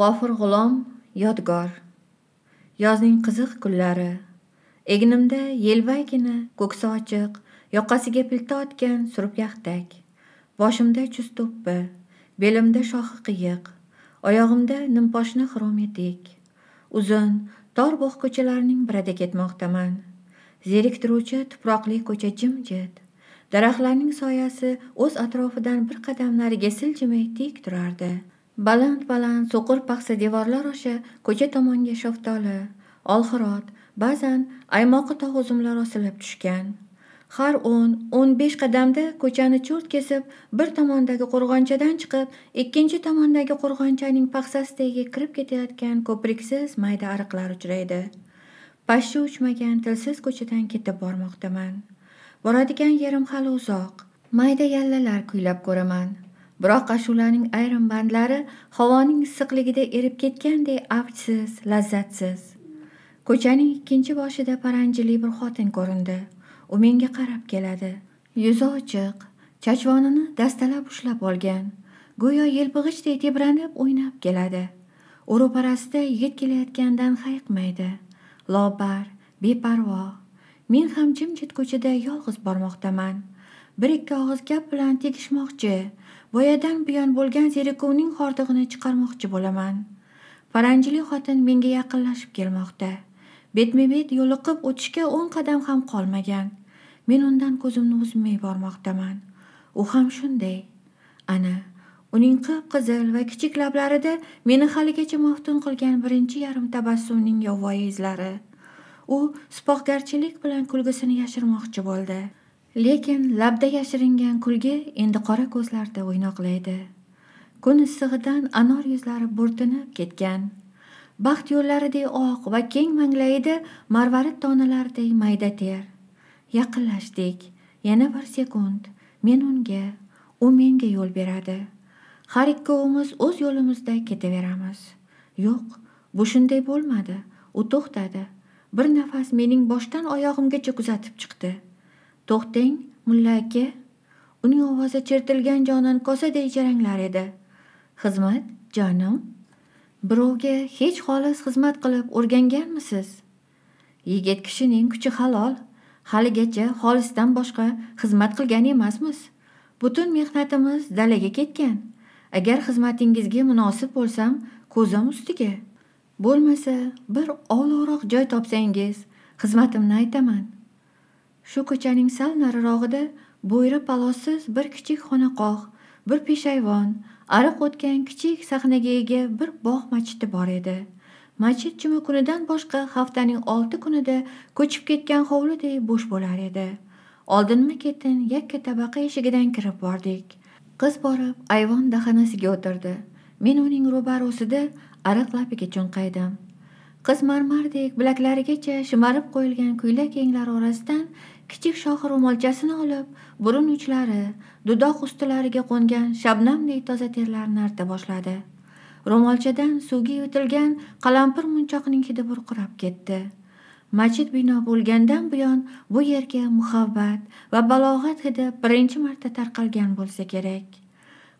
g'ofur g'ulom yodgor yozning qiziq kunlari egnimda yelvaygina ko'ksi ochiq yoqasiga pilta otgan surpyaxtak boshimda chust to'ppi belimda shohi qiyiq oyog'imda nimposhni xrom etik uzun tor bog' ko'chalarining birida ketmoqdaman zeriktiruvchi tuproqli ko'cha jimjit daraxtlarning soyasi o'z atrofidan bir qadam nariga siljimay tik turardi baland baland so'qir paxsa devorlar osha ko'cha tomonga shaftoli olxirot ba'zan aymoqi tog' uzumlar osilib tushgan har o'n o'n besh qadamda ko'chani cho'rt kesib bir tomondagi qo'rg'onchadan chiqib ikkinchi tomondagi qo'rg'onchaning tagiga kirib ketayotgan ko'priksiz mayda ariqlar uchraydi pashsha uchmagan tilsiz ko'chadan ketib bormoqdaman boradigan yerim hali uzoq mayda yallalar kuylab ko'raman biroq ashulaning ayrim bandlari havoning issiqligida erib ketganday avjsiz lazzatsiz ko'chaning ikkinchi boshida paranjili bir xotin ko'rindi u menga qarab keladi yuzi ochiq chachvonini dastalab ushlab olgan go'yo yelpig'ichday tebranib o'ynab keladi u ro'parasida yigit kelayotgandan hayiqmaydi lobar beparvo men ham jimjit ko'chada yolg'iz bormoqdaman bir ikki og'iz gap bilan tegishmoqchi boyadan buyon bo'lgan zerikuvning hordig'ini chiqarmoqchi bo'laman paranjili xotin menga yaqinlashib kelmoqda betma bet yo'liqib o'tishga o'n qadam ham qolmagan men undan ko'zimni uzmay bormoqdaman u ham shunday ana uning qip qizil va kichik lablarida meni haligacha maftun qilgan birinchi yarim tabassumning yovvoyi izlari u sipohgarchilik bilan kulgisini yashirmoqchi bo'ldi lekin labda yashiringan kulgi endi qora ko'zlarda o'ynoqlaydi kun issig'idan anor yuzlari burtinib ketgan baxt yo'llaridek oq va keng manglayida marvarid donalaridek mayda ter yaqinlashdik yana bir sekund men unga u menga yo'l beradi har ikkovimiz o'z yo'limizda ketaveramiz yo'q bu shunday bo'lmadi u to'xtadi bir nafas mening boshdan oyog'imgacha kuzatib chiqdi to'xtang mulla aka uning ovozi chertilgan jonon kosaday jaranglar edi xizmat jonim birovga hech xolis xizmat qilib o'rganganmisiz yigit kishining kuchi halol haligacha xolisdan boshqa xizmat qilgan emasmiz butun mehnatimiz dalaga ketgan agar xizmatingizga munosib bo'lsam ko'zim ustiga bo'lmasa bir olovroq joy topsangiz xizmatimni aytaman shu ko'chaning sal narirog'ida bo'yri palossiz bir kichik xonaqoh bir peshayvon ariq o'tgan kichik sahnaga ega bir bog' machiti bor edi masjid juma kunidan boshqa haftaning olti kunida ko'chib ketgan hovliday bo'sh bo'lar edi oldinma ketin yakka tabaqa eshigidan kirib bordik qiz borib ayvon dahanasiga o'tirdi men uning ro'barosida ariq labiga cho'nqaydim qiz marmardek bilaklarigacha shimarib qo'yilgan ko'ylak yenglari orasidan kichik shohi ro'molchasini olib burun uchlari dudoq ustilariga qo'ngan shabnamdek toza terlarni arta boshladi ro'molchadan suvga yutilgan qalampir munchoqning hidi burqirab ketdi masjid bino bo'lgandan buyon bu yerga muhabbat va balog'at hidi birinchi marta tarqalgan bo'lsa kerak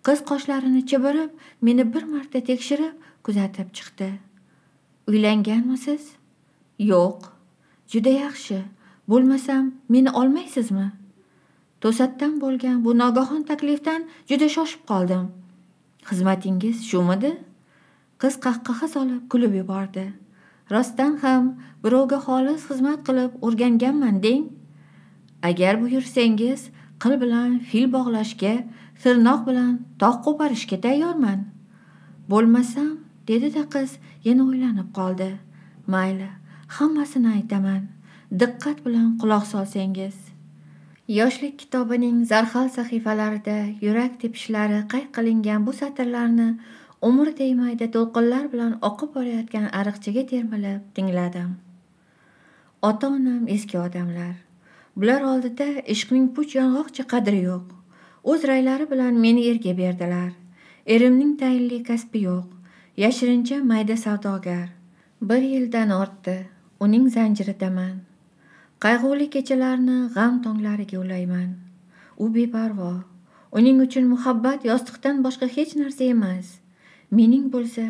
qiz qoshlarini chibirib meni bir marta tekshirib kuzatib chiqdi uylanganmisiz yo'q juda yaxshi bo'lmasam meni olmaysizmi to'satdan bo'lgan bu nogahon taklifdan juda shoshib qoldim xizmatingiz shumidi qiz qahqaha solib kulib yubordi rostdan ham birovga xolis xizmat qilib o'rganganman deng agar buyursangiz qil bilan fil bog'lashga tirnoq bilan tog' qo'parishga tayyorman bo'lmasam dedi qiz yana o'ylanib qoldi mayli hammasini aytaman diqqat bilan quloq solsangiz yoshlik kitobining zarhal sahifalarida yurak tepishlari qayd qilingan bu satrlarni umr tegmaydi to'lqinlar bilan oqib borayotgan ariqchaga termilib tingladim ota onam eski odamlar bular oldida ishqning puch yong'oqcha qadri yo'q o'z raylari bilan meni erga berdilar erimning tayinli kasbi yo'q yashirincha mayda savdogar bir yildan ortdi uning zanjiridaman qayg'uli kechalarni g'am tonglariga ulayman u beparvo uning uchun muhabbat yostiqdan boshqa hech narsa emas mening bo'lsa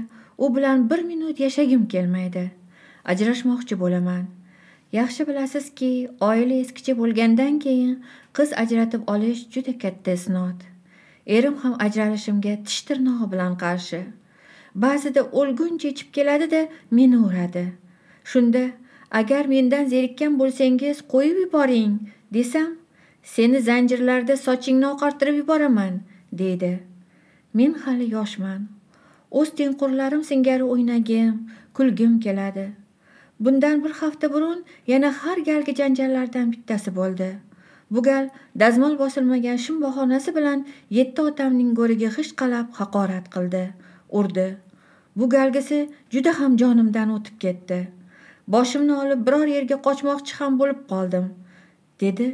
u bilan bir minut yashagim kelmaydi ajrashmoqchi bo'laman yaxshi bilasizki oila eskicha bo'lgandan keyin qiz ajratib olish juda katta isnot erim ham ajralishimga tish tirnog'i bilan qarshi ba'zida o'lgun keladi keladida meni uradi shunda agar mendan zerikkan bo'lsangiz qo'yib yuboring desam seni zanjirlarda sochingni oqartirib yuboraman deydi men hali yoshman o'z tengqurlarim singari o'ynagim kulgim keladi bundan bir hafta burun yana har galgi janjallardan bittasi bo'ldi bu gal dazmol bosilmagan shum bahonasi bilan yetti otamning go'riga g'isht qalab haqorat qildi urdi bu galgisi juda ham jonimdan o'tib ketdi boshimni olib biror yerga qochmoqchi ham bo'lib qoldim dedi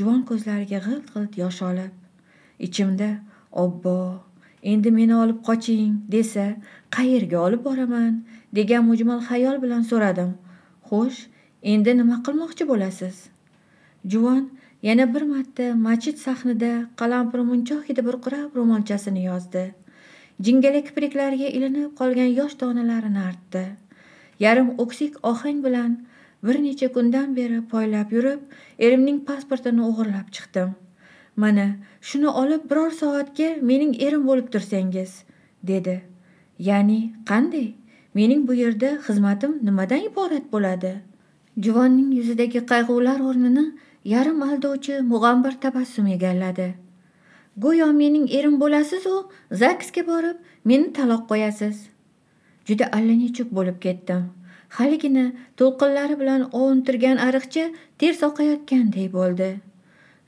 juvon ko'zlariga g'ilt g'ilt yosh olib ichimda obbo endi meni olib qoching desa qayerga olib boraman degan mujmal xayol bilan so'radim xo'sh endi nima qilmoqchi bo'lasiz juvon yana bir marta machit sahnida munchoq hidi burqirab ro'molchasini yozdi jingala kipriklariga ilinib qolgan yosh donalarini artdi yarim o'ksik ohang bilan bir necha kundan beri poylab yurib erimning pasportini o'g'irlab chiqdim mana shuni olib biror soatga mening erim bo'lib tursangiz dedi ya'ni qanday mening bu yerda xizmatim nimadan iborat bo'ladi juvonning yuzidagi qayg'ular o'rnini yarim aldovchi mug'ambir tabassum egalladi go'yo mening erim bo'lasiz u zagsga borib meni taloq qo'yasiz juda allanechuk bo'lib ketdim haligina to'lqinlari bilan ovuntirgan ariqcha ters oqayotganday bo'ldi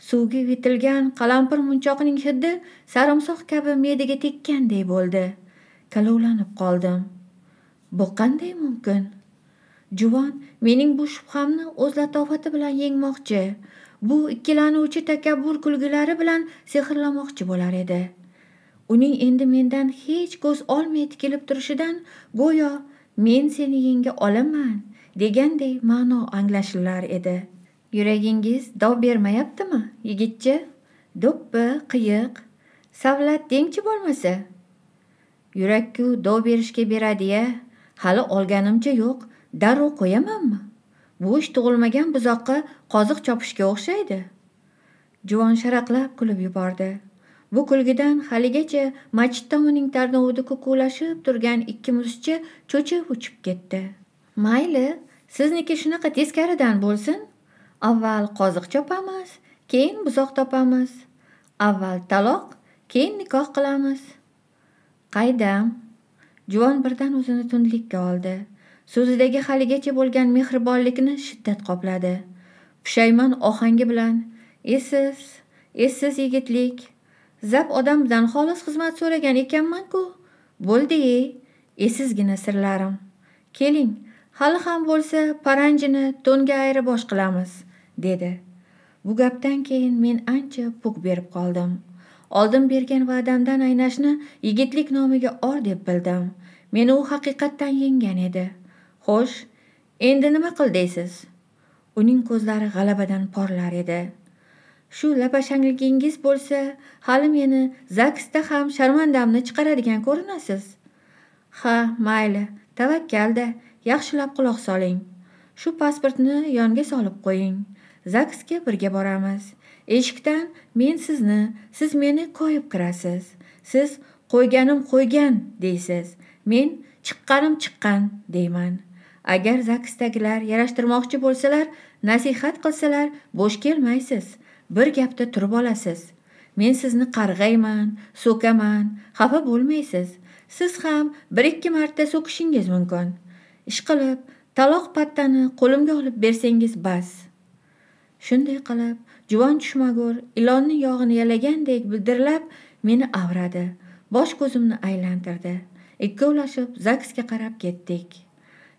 suvga yetilgan qalampir munchoqning hidi sarimsoq kabi me'daga tekkanday bo'ldi kalovlanib qoldim bu qanday mumkin juvon mening bu shubhamni o'z latofati bilan yengmoqchi bu ikkilanuvchi takabbur kulgilari bilan sehrlamoqchi bo'lar edi uning endi mendan hech ko'z olmay tikilib turishidan go'yo men seni yenga olaman deganday ma'no anglashilar edi yuragingiz dov bermayaptimi yigitchi do'ppi qiyiq savlat dengchi bo'lmasa yurakku dov berishga beradi ya hali olganimcha yo'q darrov qo'yamanmi bu ish tug'ilmagan buzoqqa qoziq chopishga o'xshaydi juvon sharaqlab kulib yubordi bu kulgidan haligacha machit tomining tarnovida kukulashib turgan ikki muscha cho'chib uchib ketdi mayli sizniki shunaqa teskaridan bo'lsin avval qoziq chopamiz keyin buzoq topamiz avval taloq keyin nikoh qilamiz qaydam juvon birdan o'zini tundlikka oldi so'zidagi haligacha bo'lgan mehribonlikni shiddat qopladi pushaymon ohangi bilan esiz esiz yigitlik zap odamdan xolis xizmat so'ragan ekanman-ku bo'ldi e esizgina sirlarim keling hali ham bo'lsa paranjini to'nga bosh qilamiz dedi bu gapdan keyin men ancha puk berib qoldim oldim bergan va'damdan aynashni yigitlik nomiga or deb bildim meni u haqiqatdan yenggan edi xo'sh endi nima qil deysiz uning ko'zlari g'alabadan porlar edi shu lapashangligingiz bo'lsa hali meni zagsda ham sharmandamni chiqaradigan ko'rinasiz ha mayli tavakkalda yaxshilab quloq soling shu pasportni yonga solib qo'ying zagsga birga boramiz eshikdan men sizni siz meni koyib kirasiz siz qo'yganim qo'ygan deysiz men chiqqanim chiqqan deyman agar zagsdagilar yarashtirmoqchi bo'lsalar nasihat qilsalar bo'sh kelmaysiz bir gapda turib olasiz men sizni qarg'ayman so'kaman xafa bo'lmaysiz siz ham bir ikki marta so'kishingiz mumkin ishqilib taloq pattani qo'limga olib bersangiz bas shunday qilib juvon tushmagur ilonni yog'ini yalagandek bildirlab meni avradi bosh ko'zimni aylantirdi ikkovlashib zagsga qarab ketdik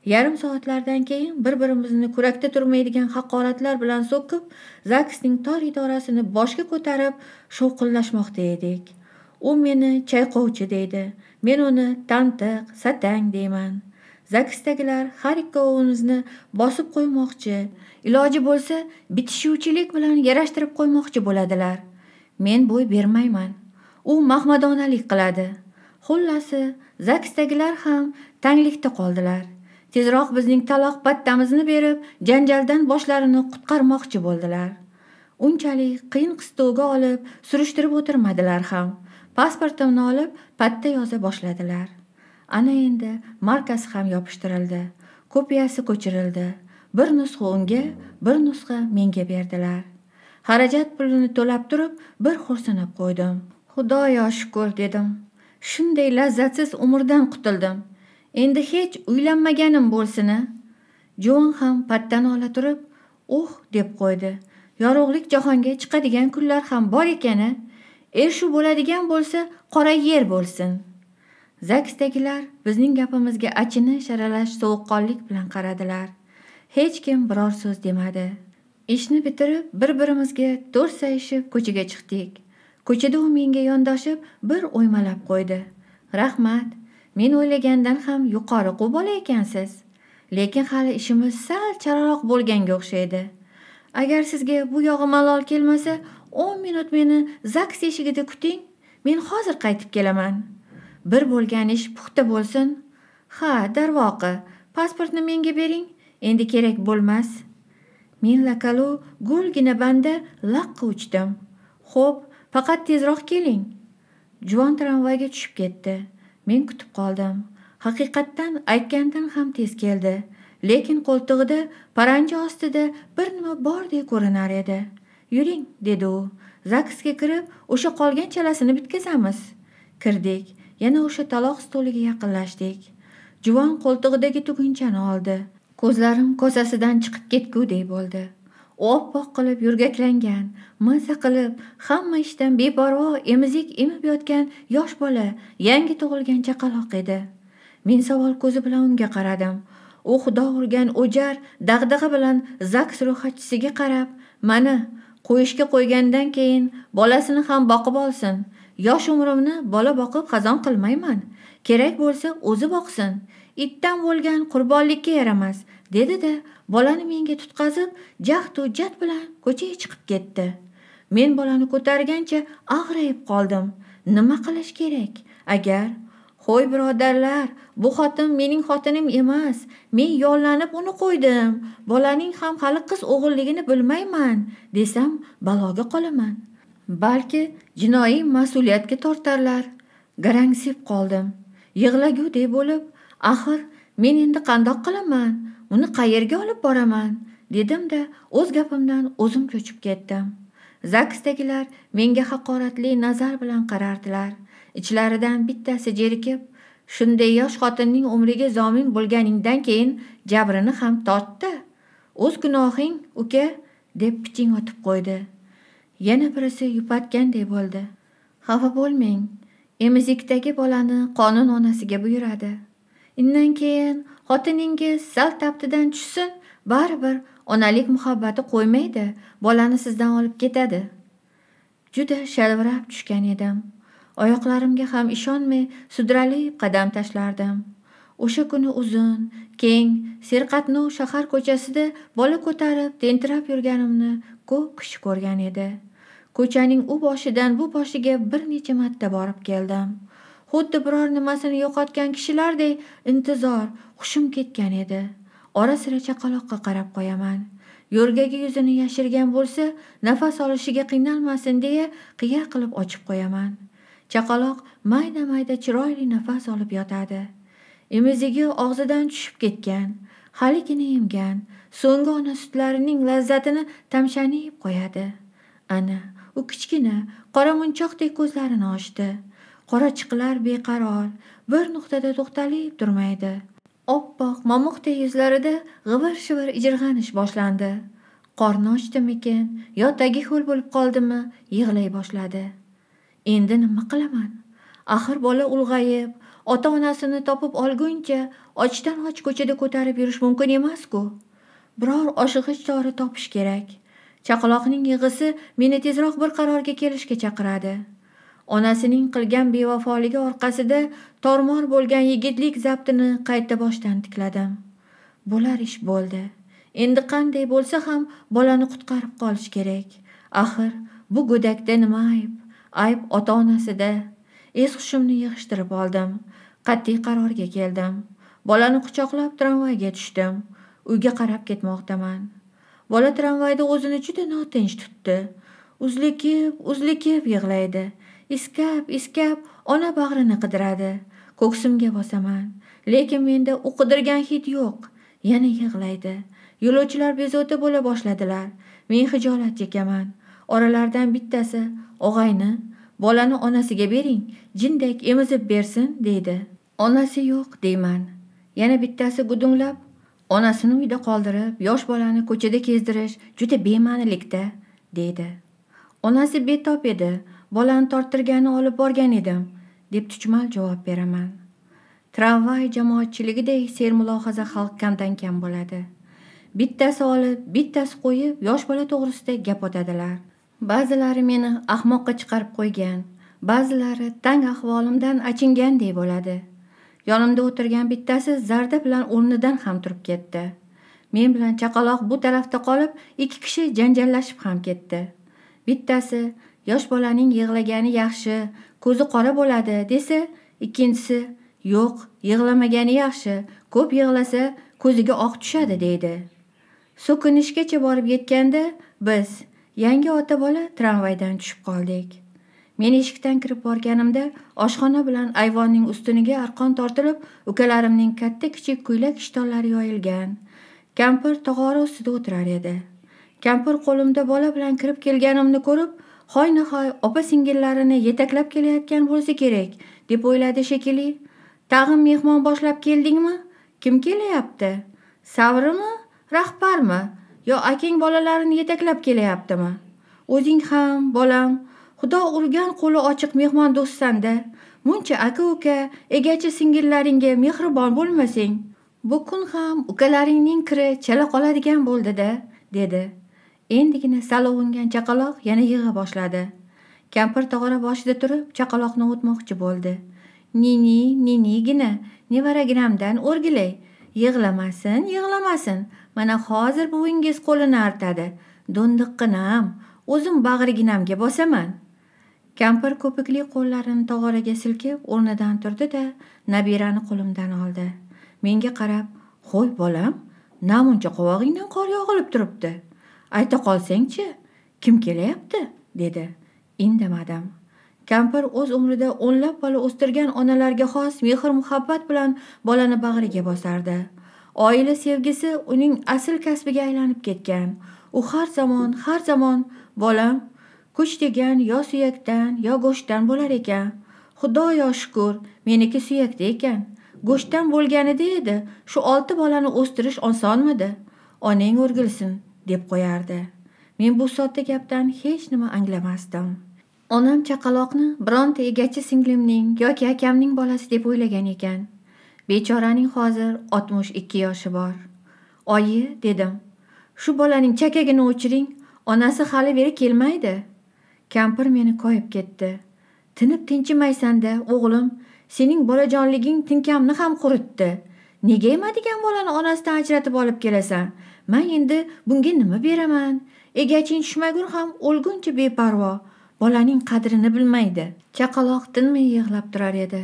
yarim soatlardan keyin bir birimizni kurakda turmaydigan haqoratlar bilan so'kib zaksning tor idorasini boshga ko'tarib shovqinlashmoqda edik u meni chayqovchi deydi men uni tantiq satang deyman zaksdagilar har ikkovimizni bosib qo'ymoqchi iloji bo'lsa bitishuvchilik bilan yarashtirib qo'ymoqchi bo'ladilar men bo'y bermayman u mahmadonalik qiladi xullasi zaksdagilar ham tanglikda qoldilar tezroq bizning taloq pattamizni berib janjaldan boshlarini qutqarmoqchi bo'ldilar unchalik qiyin qistovga olib surishtirib o'tirmadilar ham pasportimni olib patta yoza boshladilar ana endi markasi ham yopishtirildi kopiyasi ko'chirildi bir nusxa unga bir nusxa menga berdilar xarajat pulini to'lab turib bir xo'rsinib qo'ydim xudoyo shukur dedim shunday lazzatsiz umrdan qutuldim endi hech uylanmaganim bo'lsin jon ham patdan ola turib uh deb qo'ydi yorug'lik jahonga chiqadigan kunlar ham bor ekan a er shu bo'ladigan bo'lsa qora yer bo'lsin zagsdagilar bizning gapimizga achinish aralash sovuqqonlik bilan qaradilar hech kim biror so'z demadi ishni bitirib bir birimizga to'rsayishib ko'chaga chiqdik ko'chada u menga yondoshib bir o'ymalab qo'ydi rahmat men o'ylagandan ham yuqori quv bola ekansiz lekin hali ishimiz sal charog'roq bo'lganga o'xshaydi agar sizga bu yog'i malol kelmasa o'n minut meni zaks eshigida kuting men hozir qaytib kelaman bir bo'lgan ish puxta bo'lsin ha darvoqe pasportni menga bering endi kerak bo'lmas men lakalu go'lgina banda laqqa uchdim xo'p faqat tezroq keling juvon tramvayga tushib ketdi men kutib qoldim haqiqatdan aytgandan ham tez keldi lekin qo'ltig'ida paranji ostida bir nima bordek ko'rinar edi yuring dedi u zaksga kirib o'sha qolgan chalasini bitkazamiz kirdik yana o'sha taloq stoliga yaqinlashdik juvon qo'ltig'idagi tugunchani oldi ko'zlarim kosasidan chiqib ketgudek bo'ldi oppoq qilib yurgaklangan maza qilib hamma ishdan beparvo emizik emib yotgan yosh bola yangi tug'ilgan chaqaloq edi men savol ko'zi bilan unga qaradim u xudo urgan o'jar dag'dag'a bilan zaks ro'yxatchisiga qarab mana qo'yishga qo'ygandan keyin bolasini ham boqib olsin yosh umrimni bola boqib xazon qilmayman kerak bo'lsa o'zi boqsin itdan bo'lgan qurbonlikka yaramas dedida bolani menga tutqazib jahdu jad bilan ko'chaga chiqib ketdi men bolani ko'targancha ag'rayib qoldim nima qilish kerak agar ho'y birodarlar bu xotin mening xotinim emas men yollanib uni qo'ydim bolaning ham hali qiz o'g'illigini bilmayman desam baloga qolaman balki jinoiy mas'uliyatga tortarlar garangsib qoldim yig'lagudek bo'lib axir men endi qandoq qilaman uni qayerga olib boraman dedimda o'z gapimdan o'zim cho'chib ketdim zagsdagilar menga haqoratli nazar bilan qarardilar ichlaridan bittasi jerikib shunday yosh xotinning umriga zomin bo'lganingdan keyin jabrini ham tortdi o'z gunohing uka deb piching otib qo'ydi yana birisi yupatganday bo'ldi xafa bo'lmang emizikdagi bolani qonun onasiga buyuradi indan keyin xotiningiz sal taftidan tushsin baribir onalik muhabbati qo'ymaydi bolani sizdan olib ketadi juda shalvirab tushgan edim oyoqlarimga ham ishonmay sudralib qadam tashlardim o'sha kuni uzun keng serqatnov shahar ko'chasida bola ko'tarib tentirab yurganimni ko'p kishi ko'rgan edi ko'chaning u boshidan bu boshiga bir necha marta borib keldim xuddi biror nimasini yo'qotgan kishilardek intizor hushim ketgan edi ora sira chaqaloqqa qarab qo'yaman yo'rgagi yuzini yashirgan bo'lsa nafas olishiga qiynalmasin deya qiya qilib ochib qo'yaman chaqaloq mayda mayda chiroyli nafas olib yotadi emizigi og'zidan tushib ketgan haligina emgan so'nggi ona sutlarining lazzatini tamshaniyib qo'yadi ana u kichkina qora munchoqdek ko'zlarini ochdi qorachiqlar beqaror bir nuqtada to'xtalib turmaydi oppoq momuqdek yuzlarida g'ivir shivir ijirg'anish boshlandi qorni ochdimikin yo tagi ho'l bo'lib qoldimi yig'lay boshladi endi nima qilaman axir bola ulg'ayib ota onasini topib olguncha ochdan och ko'chada ko'tarib yurish mumkin emasku biror oshig'ich chora topish kerak chaqaloqning yig'isi meni tezroq bir qarorga kelishga chaqiradi onasining qilgan bevafoligi orqasida tormor bo'lgan yigitlik zabtini qayta boshdan tikladim bo'lar ish bo'ldi endi qanday bo'lsa ham bolani qutqarib qolish kerak axir bu go'dakda nima ayb ayb ota onasida es hushimni yig'ishtirib oldim qat'iy qarorga keldim bolani quchoqlab tramvayga tushdim uyga qarab ketmoqdaman bola tramvayda o'zini juda notinch tutdi uzlikib uzlikib yig'laydi iskab iskab ona bag'rini qidiradi ko'ksimga bosaman lekin menda u qidirgan hid yo'q yana yig'laydi yo'lovchilar bezovta bo'la boshladilar men hijolat chekaman oralaridan bittasi og'ayni bolani onasiga bering jindek emizib bersin deydi onasi yo'q deyman yana bittasi gudunglab onasini uyda qoldirib yosh bolani ko'chada kezdirish juda bema'nilikda deydi onasi betob edi bolani torttirgani olib borgan edim deb chuchmal javob beraman tramvay jamoatchiligidek sermulohaza xalq kamdan kam bo'ladi bittasi olib bittasi qo'yib yosh bola to'g'risida gap otadilar ba'zilari meni ahmoqqa chiqarib qo'ygan ba'zilari tang ahvolimdan achingandek bo'ladi yonimda o'tirgan bittasi zarda bilan o'rnidan ham turib ketdi men bilan chaqaloq bu tarafda qolib ikki kishi janjallashib ham ketdi bittasi yosh bolaning yig'lagani yaxshi ko'zi qora bo'ladi desa ikkinchisi yo'q yig'lamagani yaxshi ko'p yig'lasa ko'ziga oq tushadi deydi so'kinishgacha borib yetganda biz yangi ota bola tramvaydan tushib qoldik men eshikdan kirib borganimda oshxona bilan ayvonning ustuniga arqon tortilib ukalarimning katta kichik ko'ylak ishtonlari yoyilgan kampir tog'ora ustida o'tirar edi kampir qo'limda bola bilan kirib kelganimni ko'rib hoy nihoy opa singillarini yetaklab kelayotgan bo'lsa kerak deb o'yladi shekilli tag'in mehmon boshlab keldingmi kim kelyapti savrimi rahbarmi yo akang bolalarini yetaklab kelyaptimi o'zing ham bolam xudo urgan qo'li ochiq mehmon do'stsanda muncha aka uka egachi singillaringga mehribon bo'lmasang bu kun ham ukalaringning kiri chala qoladigan bo'ldida dedi endigina salovungan chaqaloq yana yig'a boshladi kampir tog'ora boshida turib chaqaloqni o'tmoqchi bo'ldi nini ninigina nevaraginamdan o'rgilay yig'lamasin yig'lamasin mana hozir buvingiz qo'lini artadi do'ndiqqinam o'zim bag'riginamga bosaman kampir ko'pikli qo'llarini tog'oraga silkib o'rnidan turdi da nabirani qo'limdan oldi menga qarab ho'y bolam namuncha qovog'ingdan qor yog'ilib turibdi ayta qolsangchi kim kelyapti dedi indamadim kampir o'z umrida o'nlab bola o'stirgan onalarga xos mehr muhabbat bilan bolani bag'riga bosardi oila sevgisi uning asl kasbiga aylanib ketgan u har zamon har zamon bolam kuch degan yo suyakdan yo go'shtdan bo'lar ekan xudoyo shukur meniki suyakda ekan go'shtdan bo'lganida edi shu olti bolani o'stirish osonmidi onang o'rgilsin deb qo'yardi men bu sodda gapdan hech nima anglamasdim onam chaqaloqni bironta egachi singlimning yoki akamning bolasi deb o'ylagan ekan bechoraning hozir oltmish ikki yoshi bor oyi dedim shu bolaning chakagini o'chiring onasi hali beri kelmaydi kampir meni koyib ketdi tinib tinchimaysanda o'g'lim sening bolajonliging tinkamni ham quritdi nega emadigan bolani onasidan ajratib olib kelasan man endi bunga nima beraman egachin tushmagur ham o'lguncha beparvo bolaning qadrini bilmaydi chaqaloq tinmay yig'lab turar edi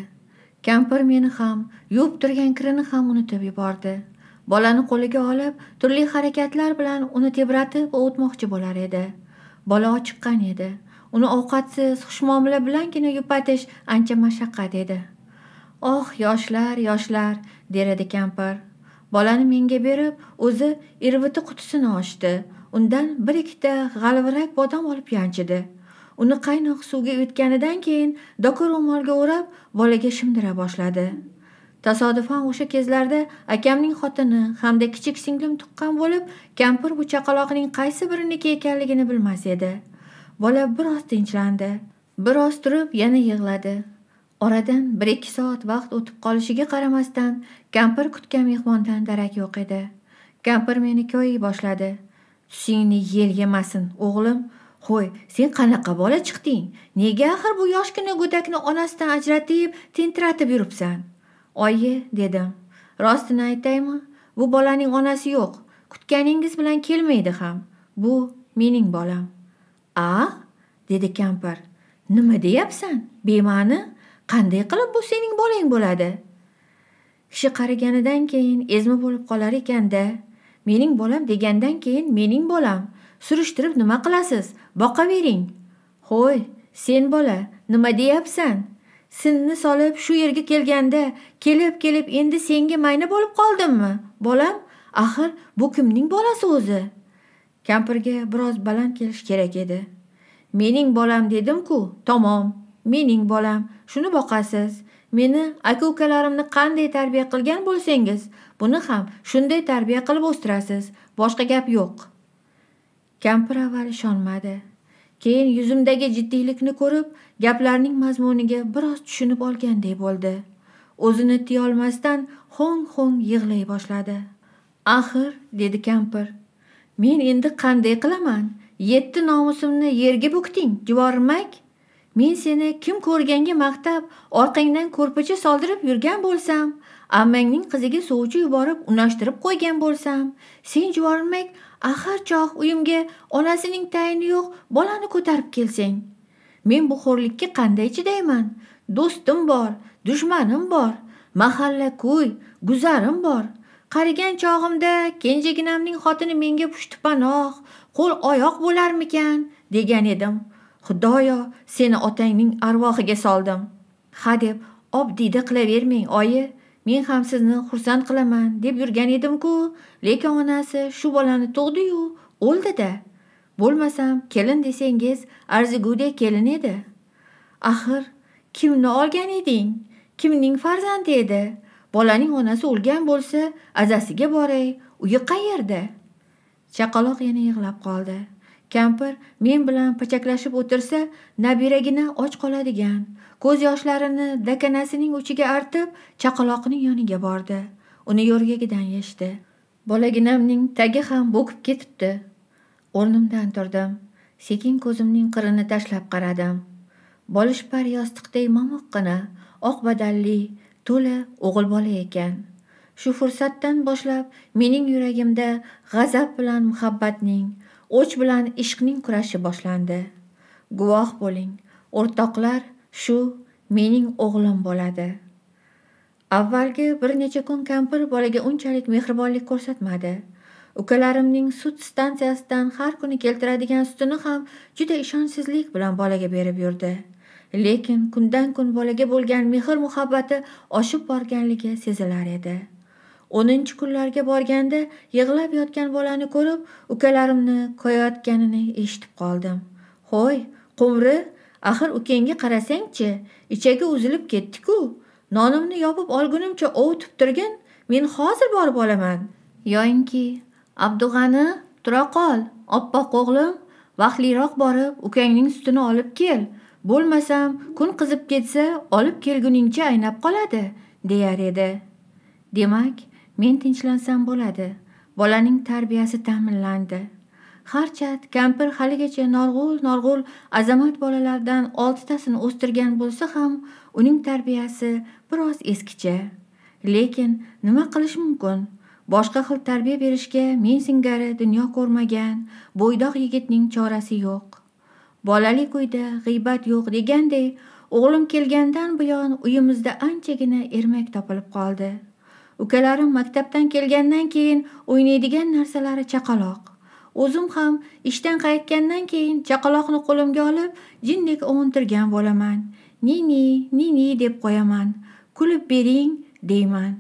kampir meni ham yuvib turgan kirini ham unutib yubordi bolani qo'liga olib turli harakatlar bilan uni tebratib ovutmoqchi bo'lar edi bola ochiqqan edi uni ovqatsiz xushmuomala bilangina yupatish ancha mashaqqat edi oh yoshlar yoshlar der edi kampir bolani menga berib o'zi irviti qutisini ochdi undan bir ikkita g'alvirak bodom olib yanchidi uni qaynoq suvga yutganidan keyin doka ro'molga o'rab bolaga shimdira boshladi tasodifan o'sha kezlarda akamning xotini hamda kichik singlim tuqqan bo'lib kampir bu chaqaloqning qaysi biriniki ekanligini bilmas edi bola biroz tinchlandi biroz turib yana yig'ladi oradan bir ikki soat vaqt o'tib qolishiga qaramasdan kampir kutgan mehmondan darak yo'q edi kampir meni koyi boshladi tusingni yel yemasin o'g'lim qo'y sen qanaqa bola chiqding nega axir bu yoshgina go'dakni onasidan ajratib tentratib yuribsan oyi dedim rostini aytaymi bu bolaning onasi yo'q kutganingiz bilan kelmaydi ham bu mening bolam a dedi kampir nima deyapsan bema'ni qanday qilib bu sening bolang bo'ladi kishi qariganidan keyin ezma bo'lib qolar ekanda mening bolam degandan keyin mening bolam surishtirib nima qilasiz boqavering ho'y sen bola nima deyapsan sinni solib shu yerga kelganda kelib kelib endi senga mayna bo'lib qoldimmi bolam axir bu kimning bolasi o'zi kampirga biroz baland kelish kerak edi mening bolam dedim-ku, tamom, mening bolam. shuni boqasiz meni aka ukalarimni qanday tarbiya qilgan bo'lsangiz buni ham shunday tarbiya qilib o'stirasiz boshqa gap yo'q kampir avval ishonmadi keyin yuzimdagi jiddiylikni ko'rib gaplarning mazmuniga biroz tushunib olganday bo'ldi o'zini tiyolmasdan ho'ng ho'ng yig'lay boshladi axir dedi kampir men endi qanday qilaman yetti nomusimni yerga bukding juvormak men seni kim ko'rganga maqtab orqangdan ko'rpacha soldirib yurgan bo'lsam ammangning qiziga sovchi yuborib unashtirib qo'ygan bo'lsam sen juvorinmak axir choh uyimga onasining tayini yo'q bolani ko'tarib kelsang men bu xo'rlikka qanday chidayman do'stim bor dushmanim bor mahalla ko'y guzarim bor qarigan chog'imda kenjaginamning xotini menga pushti panoh qo'l oyoq bo'larmikan degan edim xudoyo seni otangning arvohiga soldim ha deb obdiyda qilavermang oyi men ham sizni xursand qilaman deb yurgan edim-ku, lekin onasi shu bolani tug'di-yu, o'ldi-da. Bo'lmasam, kelin desangiz, arzigudek kelin edi. Axir, kimni olgan eding? Kimning farzandi edi? Bolaning onasi o'lgan bo'lsa, azasiga boray, uyi qayerda? Chaqaloq yana yig'lab qoldi. kampir men bilan pachaklashib o'tirsa nabiragina och qoladigan ko'z yoshlarini dakanasining uchiga artib chaqaloqning yoniga bordi uni yo'rgagidan yechdi bolaginamning tagi ham bo'kib ketibdi o'rnimdan turdim sekin ko'zimning qirini tashlab qaradim bolishpar yostiqday momiqqina oq badalli to'la o'g'il bola ekan shu fursatdan boshlab mening yuragimda g'azab bilan muhabbatning o'ch bilan ishqning kurashi boshlandi guvoh bo'ling o'rtoqlar shu mening o'g'lim bo'ladi avvalgi bir necha kun kampir bolaga unchalik mehribonlik ko'rsatmadi ukalarimning sut stansiyasidan har kuni keltiradigan sutini ham juda ishonchsizlik bilan bolaga berib yurdi lekin kundan kun bolaga bo'lgan mehr muhabbati oshib borganligi sezilar edi o'ninchi kunlarga borganda yig'lab yotgan bolani ko'rib ukalarimni koyayotganini eshitib qoldim hoy qumri axir ukangga qarasangchi ichagi uzilib ketdi-ku. nonimni yopib olgunimcha ovutib turgin men hozir borib olaman yoyinki abdug'ani tura qol oppoq o'g'lim vaqtliroq borib ukangning sutini olib kel bo'lmasam kun qizib ketsa olib kelguningcha aynab qoladi deyar edi demak men tinchlansam bo'ladi bolaning tarbiyasi ta'minlandi harchat kampir haligacha norg'ul norg'ul azamat bolalardan oltitasini o'stirgan bo'lsa ham uning tarbiyasi biroz eskicha lekin nima qilish mumkin boshqa xil tarbiya berishga men singari dunyo ko'rmagan bo'ydoq yigitning chorasi yo'q bolalik uyda g'iybat yo'q deganday o'g'lim kelgandan buyon uyimizda anchagina ermak topilib qoldi ukalarim maktabdan kelgandan keyin o'ynaydigan narsalari chaqaloq o'zim ham ishdan qaytgandan keyin chaqaloqni qo'limga olib jindek o'ntirgan bo'laman nini nini deb qo'yaman kulib bering deyman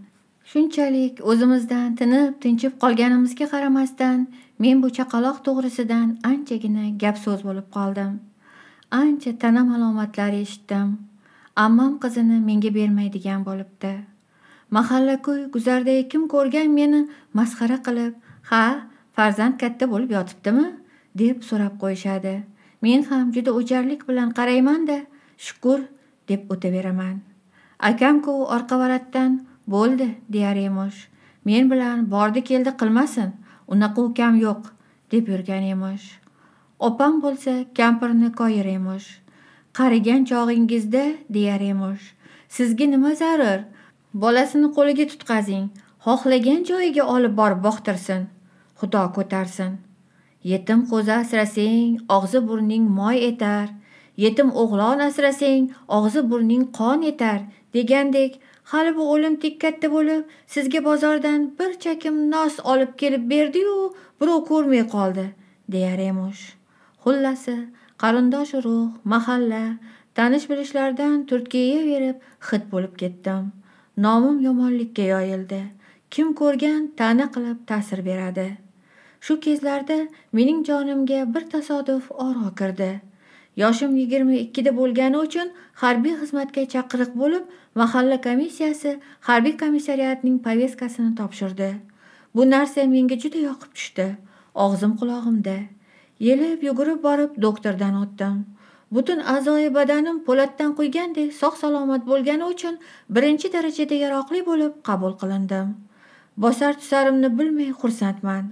shunchalik o'zimizdan tinib tinchib qolganimizga qaramasdan men bu chaqaloq to'g'risidan anchagina gap so'z bo'lib qoldim ancha tana malomatlari eshitdim ammam qizini menga bermaydigan bo'libdi mahalla ko'y guzardagi kim ko'rgan meni masxara qilib ha farzand katta bo'lib yotibdimi deb so'rab qo'yishadi men ham juda o'jarlik bilan qaraymanda shukur deb o'taveraman akamku orqa varatdan bo'ldi deyar emish men bilan bordi keldi qilmasin unaqa ukam yo'q deb yurgan emish opam bo'lsa kampirni koyir emish qarigan chog'ingizda deyar emish sizga nima zarur bolasini qo'liga tutqazing xohlagan joyiga olib borib boqtirsin xudo ko'tarsin yetim qo'zi asrasang og'zi burning moy etar yetim o'g'lon asrasang og'zi burning qon etar degandek hali bu o'lim tek katta bo'lib sizga bozordan bir chakim nos olib kelib berdiyu birov ko'rmay qoldi deyar emish xullasi qarindosh urug' mahalla tanish bilishlardan turtkiyaverib xit bo'lib ketdim nomim yomonlikka yoyildi kim ko'rgan ta'na qilib ta'sir beradi shu kezlarda mening jonimga bir tasodif oro kirdi yoshim yigirma ikkida bo'lgani uchun harbiy xizmatga chaqiriq bo'lib mahalla komissiyasi harbiy komissariatning povestkasini topshirdi bu narsa menga juda yoqib tushdi og'zim qulog'imda yelib yugurib borib doktordan o'tdim butun a'zoyi badanim po'latdan quygandek sog' salomat bo'lgani uchun birinchi darajada yaroqli bo'lib qabul qilindim bosar tusarimni bilmay xursandman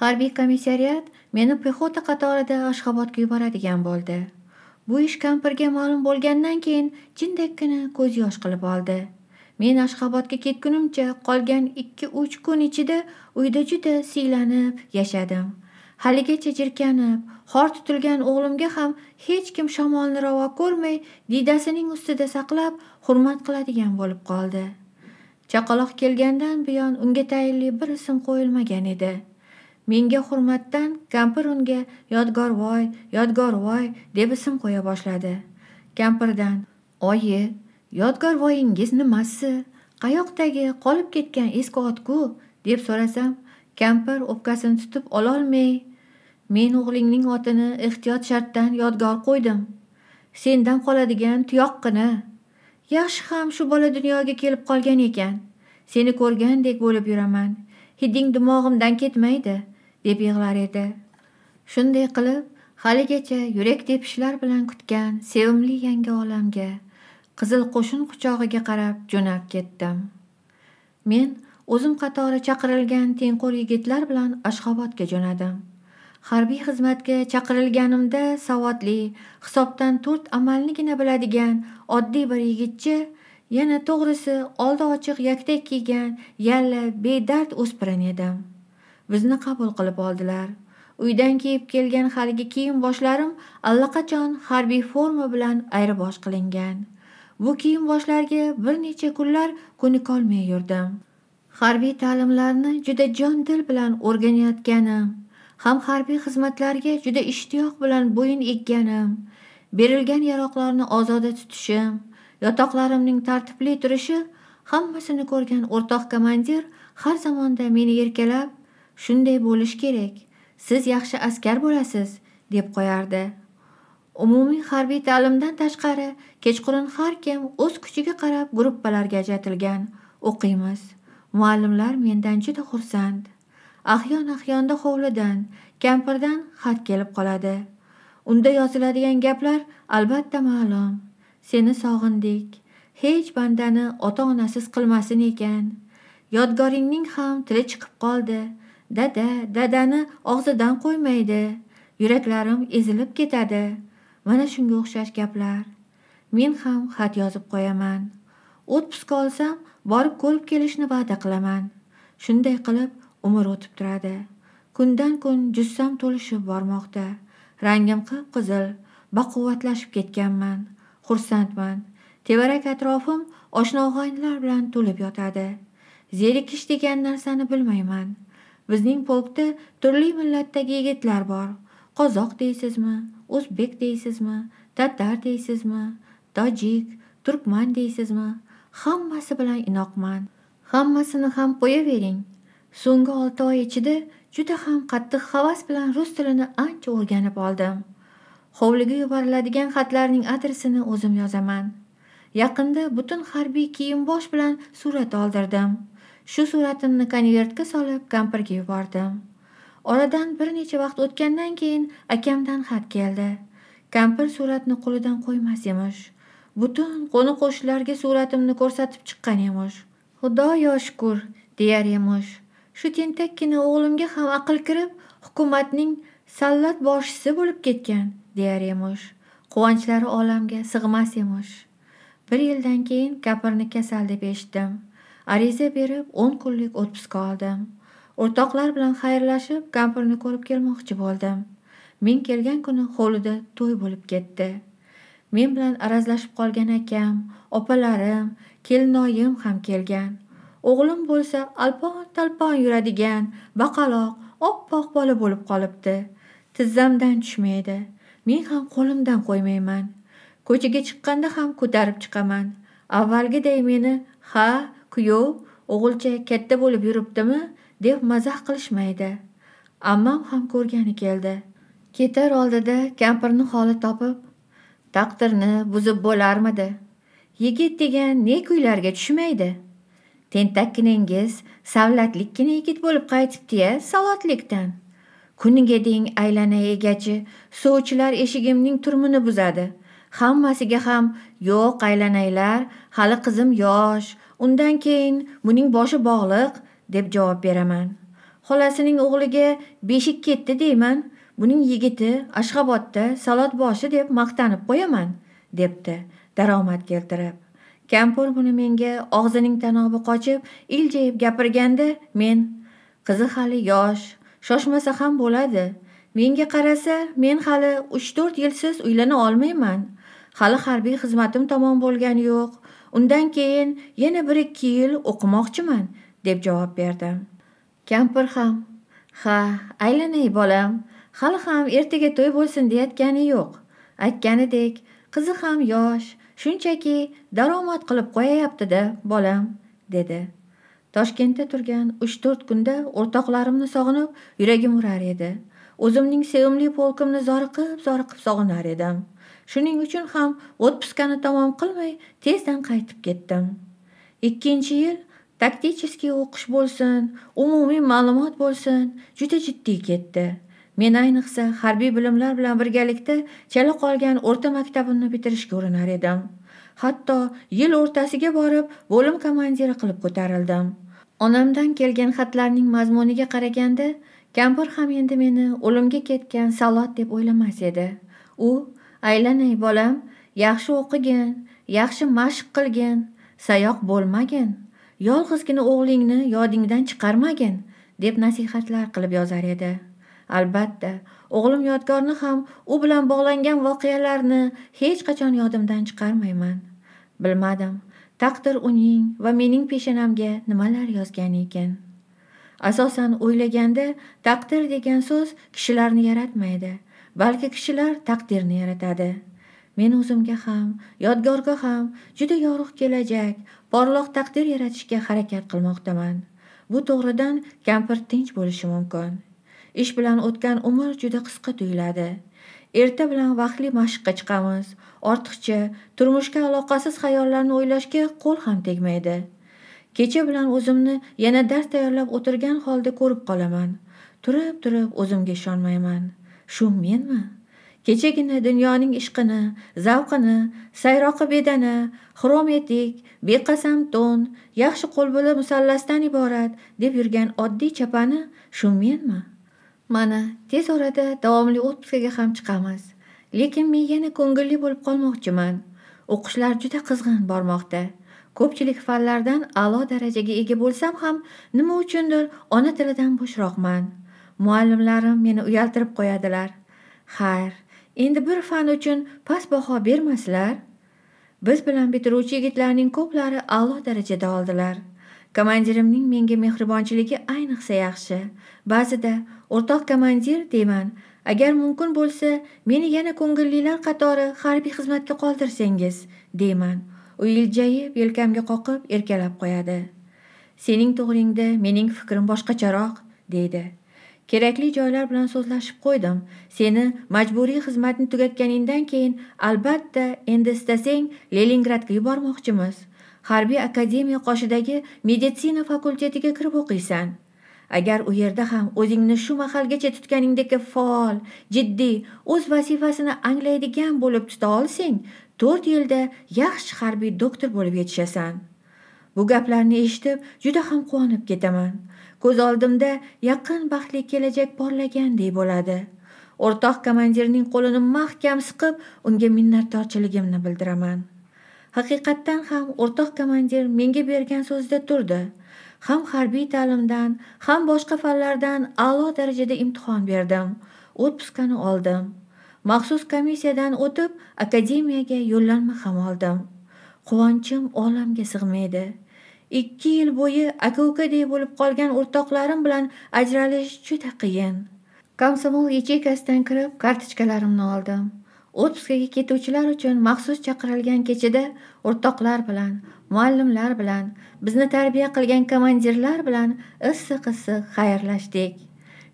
harbiy komissariat meni pexota qatorida ashxobodga yuboradigan bo'ldi bu ish kampirga ma'lum bo'lgandan keyin jindakkina ko'z yosh qilib oldi men ashxobodga ketgunimcha qolgan ikki uch kun ichida uyda juda siylanib yashadim haligacha jirkanib xor tutilgan o'g'limga ham hech kim shamolni ravo ko'rmay diydasining ustida saqlab hurmat qiladigan bo'lib qoldi chaqaloq kelgandan buyon unga tayinli bir ism qo'yilmagan edi menga hurmatdan kampir unga yodgorvoy yodgorvoy deb ism qo'ya boshladi kampirdan oyi yodgorvoyingiz nimasi qayoqdagi qolib ketgan eski otku deb so'rasam kampir o'pkasini tutib ololmay men o'g'lingning otini ehtiyot shartdan yodgor qo'ydim sendan qoladigan tuyoqqina yaxshi ham shu bola dunyoga kelib qolgan ekan seni ko'rgandek bo'lib yuraman hiding dimog'imdan ketmaydi deb yig'lar edi shunday qilib haligacha yurak tepishlar bilan kutgan sevimli yangi olamga qizil qo'shin quchog'iga qarab jo'nab ketdim men o'zim qatori chaqirilgan tengqur yigitlar bilan ashxobodga jo'nadim harbiy xizmatga chaqirilganimda savodli hisobdan to'rt amalnigina biladigan oddiy bir yigitcha yana to'g'risi oldi ochiq yaktak kiygan yalla bedard o'spirin edim bizni qabul qilib oldilar uydan kiyib kelgan haligi kiyim boshlarim allaqachon harbiy forma bilan ayrbosh qilingan bu kiyim boshlarga bir necha kunlar ko'nikolmay yurdim harbiy ta'limlarni juda jon dil bilan o'rganayotganim ham harbiy xizmatlarga juda ishtiyoq bilan bo'yin egganim berilgan yaroqlarni ozoda tutishim yotoqlarimning tartibli turishi hammasini ko'rgan o'rtoq komandir har zamonda meni erkalab shunday bo'lish kerak siz yaxshi askar bo'lasiz deb qo'yardi umumiy harbiy ta'limdan tashqari kechqurun har kim o'z kuchiga qarab gruppalarga ajratilgan o'qiymiz muallimlar mendan juda xursand ahyon ahyonda hovlidan kampirdan xat kelib qoladi unda yoziladigan gaplar albatta ma'lum seni sog'indik hech bandani ota onasiz qilmasin ekan yodgoringning ham tili chiqib qoldi dada dadani og'zidan qo'ymaydi yuraklarim ezilib ketadi mana shunga o'xshash gaplar men ham xat yozib qo'yaman otpuska olsam borib ko'rib kelishni va'da qilaman shunday qilib umr o'tib turadi kundan kun jussam to'lishib bormoqda rangim qip qizil baquvvatlashib ketganman xursandman tevarak atrofim oshna og'aynilar bilan to'lib yotadi zerikish degan narsani bilmayman bizning polkda turli millatdagi yigitlar bor qozoq deysizmi o'zbek deysizmi tatar deysizmi tojik turkman deysizmi hammasi bilan inoqman hammasini ham qo'yavering so'nggi olti oy ichida juda ham qattiq havas bilan rus tilini ancha o'rganib oldim hovliga yuboriladigan xatlarning adresini o'zim yozaman yaqinda butun harbiy kiyim bosh bilan surat oldirdim shu suratimni konvertga solib kampirga yubordim oradan bir necha vaqt o'tgandan keyin akamdan xat keldi kampir suratni qo'lidan qo'ymas emish butun qo'ni qo'shnilarga suratimni ko'rsatib chiqqan emish xudoyo shukur deyar emish shu tentakkina o'g'limga ham aql kirib hukumatning sallat boshchisi bo'lib ketgan deyar emish quvonchlari olamga sig'mas emish bir yildan keyin kapirni kasal deb eshitdim ariza berib o'n kunlik отпуск oldim o'rtoqlar bilan xayrlashib kampirni ko'rib kelmoqchi bo'ldim men kelgan kuni hovlida to'y bo'lib ketdi men bilan arazlashib qolgan akam opalarim kelinoyim ham kelgan o'g'lim bo'lsa alpon talpon yuradigan baqaloq oppoq bola bo'lib qolibdi tizzamdan tushmaydi men ham qo'limdan qo'ymayman ko'chaga chiqqanda ham ko'tarib chiqaman avvalgiday meni ha kuyov o'g'ilcha katta bo'lib yuribdimi deb mazax qilishmaydi ammam ham ko'rgani keldi ketar oldida kampirni holi topib taqdirni buzib bo'larmidi yigit degan ne kuylarga tushmaydi tentakkiningiz savlatlikkina yigit bo'lib qaytibdi-ya salotlikdan kuniga deng aylana egachi sovchilar eshigimning turmini buzadi hammasiga ham yo'q aylanaylar hali qizim yosh undan keyin buning boshi bog'liq deb javob beraman xolasining o'g'liga beshik ketdi deyman buning yigiti ashxobodda boshi deb maqtanib qo'yaman debdi daromad keltirib kampir buni menga og'zining tanobi qochib iljayib gapirganda men qizi hali yosh shoshmasa ham bo'ladi menga qarasa men hali uch to'rt yilsiz uylana olmayman hali harbiy xizmatim tamom bo'lgani yo'q undan keyin yana bir ikki yil o'qimoqchiman deb javob berdim kampir ham ha aylanay bolam hali ham ertaga to'y bo'lsin deyayotgani yo'q aytganidek qizi ham yosh shunchaki daromad qilib qo'yayaptida bolam dedi toshkentda turgan uch to'rt kunda o'rtoqlarimni sog'inib yuragim urar edi o'zimning sevimli polkimni zoriqib zoriqib sog'inar edim shuning uchun ham отпускani tamom qilmay tezdan qaytib ketdim ikkinchi yil takticheskiy o'qish bo'lsin umumiy ma'lumot bo'lsin juda jiddiy ketdi men ayniqsa harbiy bilimlar bilan birgalikda chala qolgan o'rta maktabimni bitirishga urinar edim hatto yil o'rtasiga borib bo'lim komandiri qilib ko'tarildim onamdan kelgan xatlarning mazmuniga qaraganda kampir ham endi meni o'limga ketgan salot deb o'ylamas edi u aylanay bolam yaxshi o'qigin yaxshi mashq qilgin sayoq bo'lmagin yolg'izgina o'g'lingni yodingdan chiqarmagin deb nasihatlar qilib yozar edi albatta o'g'lim yodgorni ham u bilan bog'langan voqealarni hech qachon yodimdan chiqarmayman bilmadim taqdir uning va mening peshanamga nimalar yozgan ekan asosan o'ylaganda taqdir degan so'z kishilarni yaratmaydi balki kishilar taqdirni yaratadi men o'zimga ham yodgorga ham juda yorug' kelajak porloq taqdir yaratishga harakat qilmoqdaman bu to'g'ridan kampir tinch bo'lishi mumkin ish bilan o'tgan umr juda qisqa tuyuladi erta bilan vaqtli mashqqa chiqamiz ortiqcha turmushga aloqasiz xayollarni o'ylashga qo'l ham tegmaydi kecha bilan o'zimni yana dars tayyorlab o'tirgan holda ko'rib qolaman turib turib o'zimga ishonmayman shu menmi kechagina dunyoning ishqini zavqini sayroqi bedana xrom etik beqasam to'n yaxshi qo'lbola musallasdan iborat deb yurgan oddiy chapani shu menmi mana tez orada davomli отпускаga ham chiqamiz lekin men yana ko'ngilli bo'lib qolmoqchiman o'qishlar juda qizg'in bormoqda ko'pchilik fanlardan a'lo darajaga ega bo'lsam ham nima uchundir ona tilidan bo'shroqman muallimlarim meni uyaltirib qo'yadilar xayr endi bir fan uchun past baho bermaslar biz bilan bitiruvchi yigitlarning ko'plari a'lo darajada oldilar komandirimning menga mehribonchiligi ayniqsa yaxshi ba'zida o'rtoq komandir deyman agar mumkin bo'lsa meni yana ko'ngillilar qatori harbiy xizmatga qoldirsangiz deyman u iljayib yelkamga qoqib erkalab qo'yadi sening to'g'ringda mening fikrim boshqacharoq deydi kerakli joylar bilan so'zlashib qo'ydim seni majburiy xizmatni tugatganingdan keyin albatta endi istasang leningradga yubormoqchimiz harbiy akademiya qoshidagi meditsina fakultetiga kirib o'qiysan agar u yerda ham o'zingni shu mahalgacha tutganingdek faol jiddiy o'z vazifasini anglaydigan bo'lib tuta olsang to'rt yilda yaxshi harbiy doktor bo'lib yetishasan bu gaplarni eshitib juda ham quvonib ketaman ko'z oldimda yaqin baxtli kelajak porlaganday bo'ladi o'rtoq komandirning qo'lini mahkam siqib unga minnatdorchiligimni bildiraman haqiqatdan ham o'rtoq komandir menga bergan so'zida turdi ham harbiy ta'limdan ham boshqa fanlardan a'lo darajada imtihon berdim отпускani oldim maxsus komissiyadan o'tib akademiyaga yo'llanma ham oldim quvonchim olamga sig'maydi ikki yil bo'yi aka ukadek bo'lib qolgan o'rtoqlarim bilan ajralish juda qiyin komsomol yacheykasidan kirib kartochkalarimni oldim отпускаga ketuvchilar uchun maxsus chaqirilgan kechada o'rtoqlar bilan muallimlar bilan bizni tarbiya qilgan komandirlar bilan issiq issiq xayrlashdik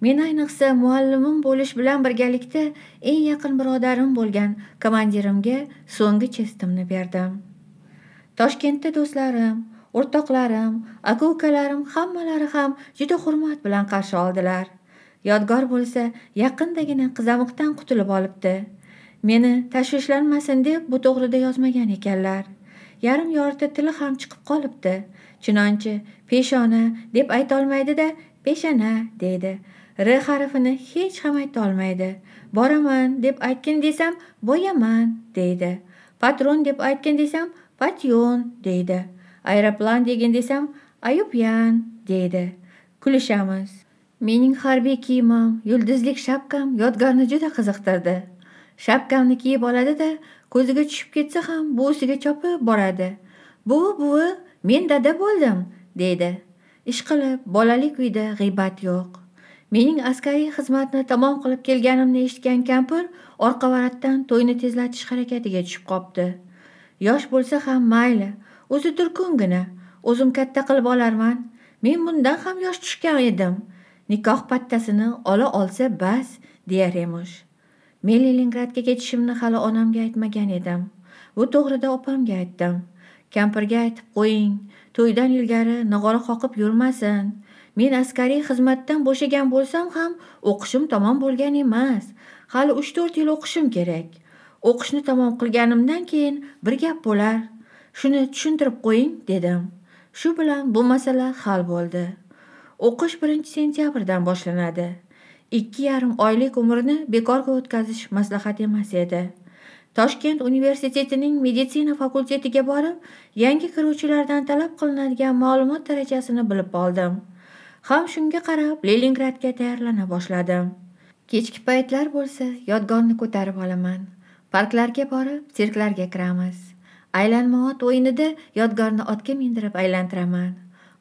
men ayniqsa muallimim bo'lish bilan birgalikda eng yaqin birodarim bo'lgan komandirimga so'nggi chestimni berdim toshkentda do'stlarim o'rtoqlarim aka ukalarim hammalari ham juda hurmat bilan qarshi oldilar yodgor bo'lsa yaqindagina qizamiqdan qutulib olibdi meni tashvishlanmasin deb bu to'g'rida yozmagan ekanlar yarim yorita tili ham chiqib qolibdi chinonchi peshona deb aytolmaydida peshana deydi r harfini hech ham aytolmaydi boraman deb aytgin desam boyaman deydi patron deb aytgin desam patyon deydi aeroplan degin desam ayubyan deydi kulishamiz mening harbiy kiyimim yulduzlik shapkam yodgorni juda qiziqtirdi shapkamni kiyib oladi da ko'ziga tushib ketsa ham buvisiga chopib boradi buvi buvi men dada bo'ldim deydi ishqilib bolalik uyda g'iybat yo'q mening askariy xizmatni tamom qilib kelganimni eshitgan kampir orqa varatdan to'yni tezlatish harakatiga tushib qopti yosh bo'lsa ham mayli o'zi turkungina o'zim katta qilib olarman men bundan ham yosh tushgan edim nikoh pattasini ola olsa bas deyar emish men leningradga ketishimni hali onamga aytmagan edim bu to'g'rida opamga aytdim kampirga aytib qo'ying to'ydan ilgari nog'ora qoqib yurmasin men askariy xizmatdan bo'shagan bo'lsam ham o'qishim tamom bo'lgan emas hali uch to'rt yil o'qishim kerak o'qishni tamom qilganimdan keyin bir gap bo'lar shuni tushuntirib qo'ying dedim shu bilan bu masala hal bo'ldi o'qish birinchi sentyabrdan boshlanadi ikki yarim oylik umrini bekorga o'tkazish maslahat emas edi toshkent universitetining meditsina fakultetiga borib yangi kiruvchilardan talab qilinadigan ma'lumot darajasini bilib oldim ham shunga qarab leningradga tayyorlana boshladim kechki paytlar bo'lsa yodgorni ko'tarib olaman parklarga borib sirklarga kiramiz aylanma ot o'yinida yodgorni otga mindirib aylantiraman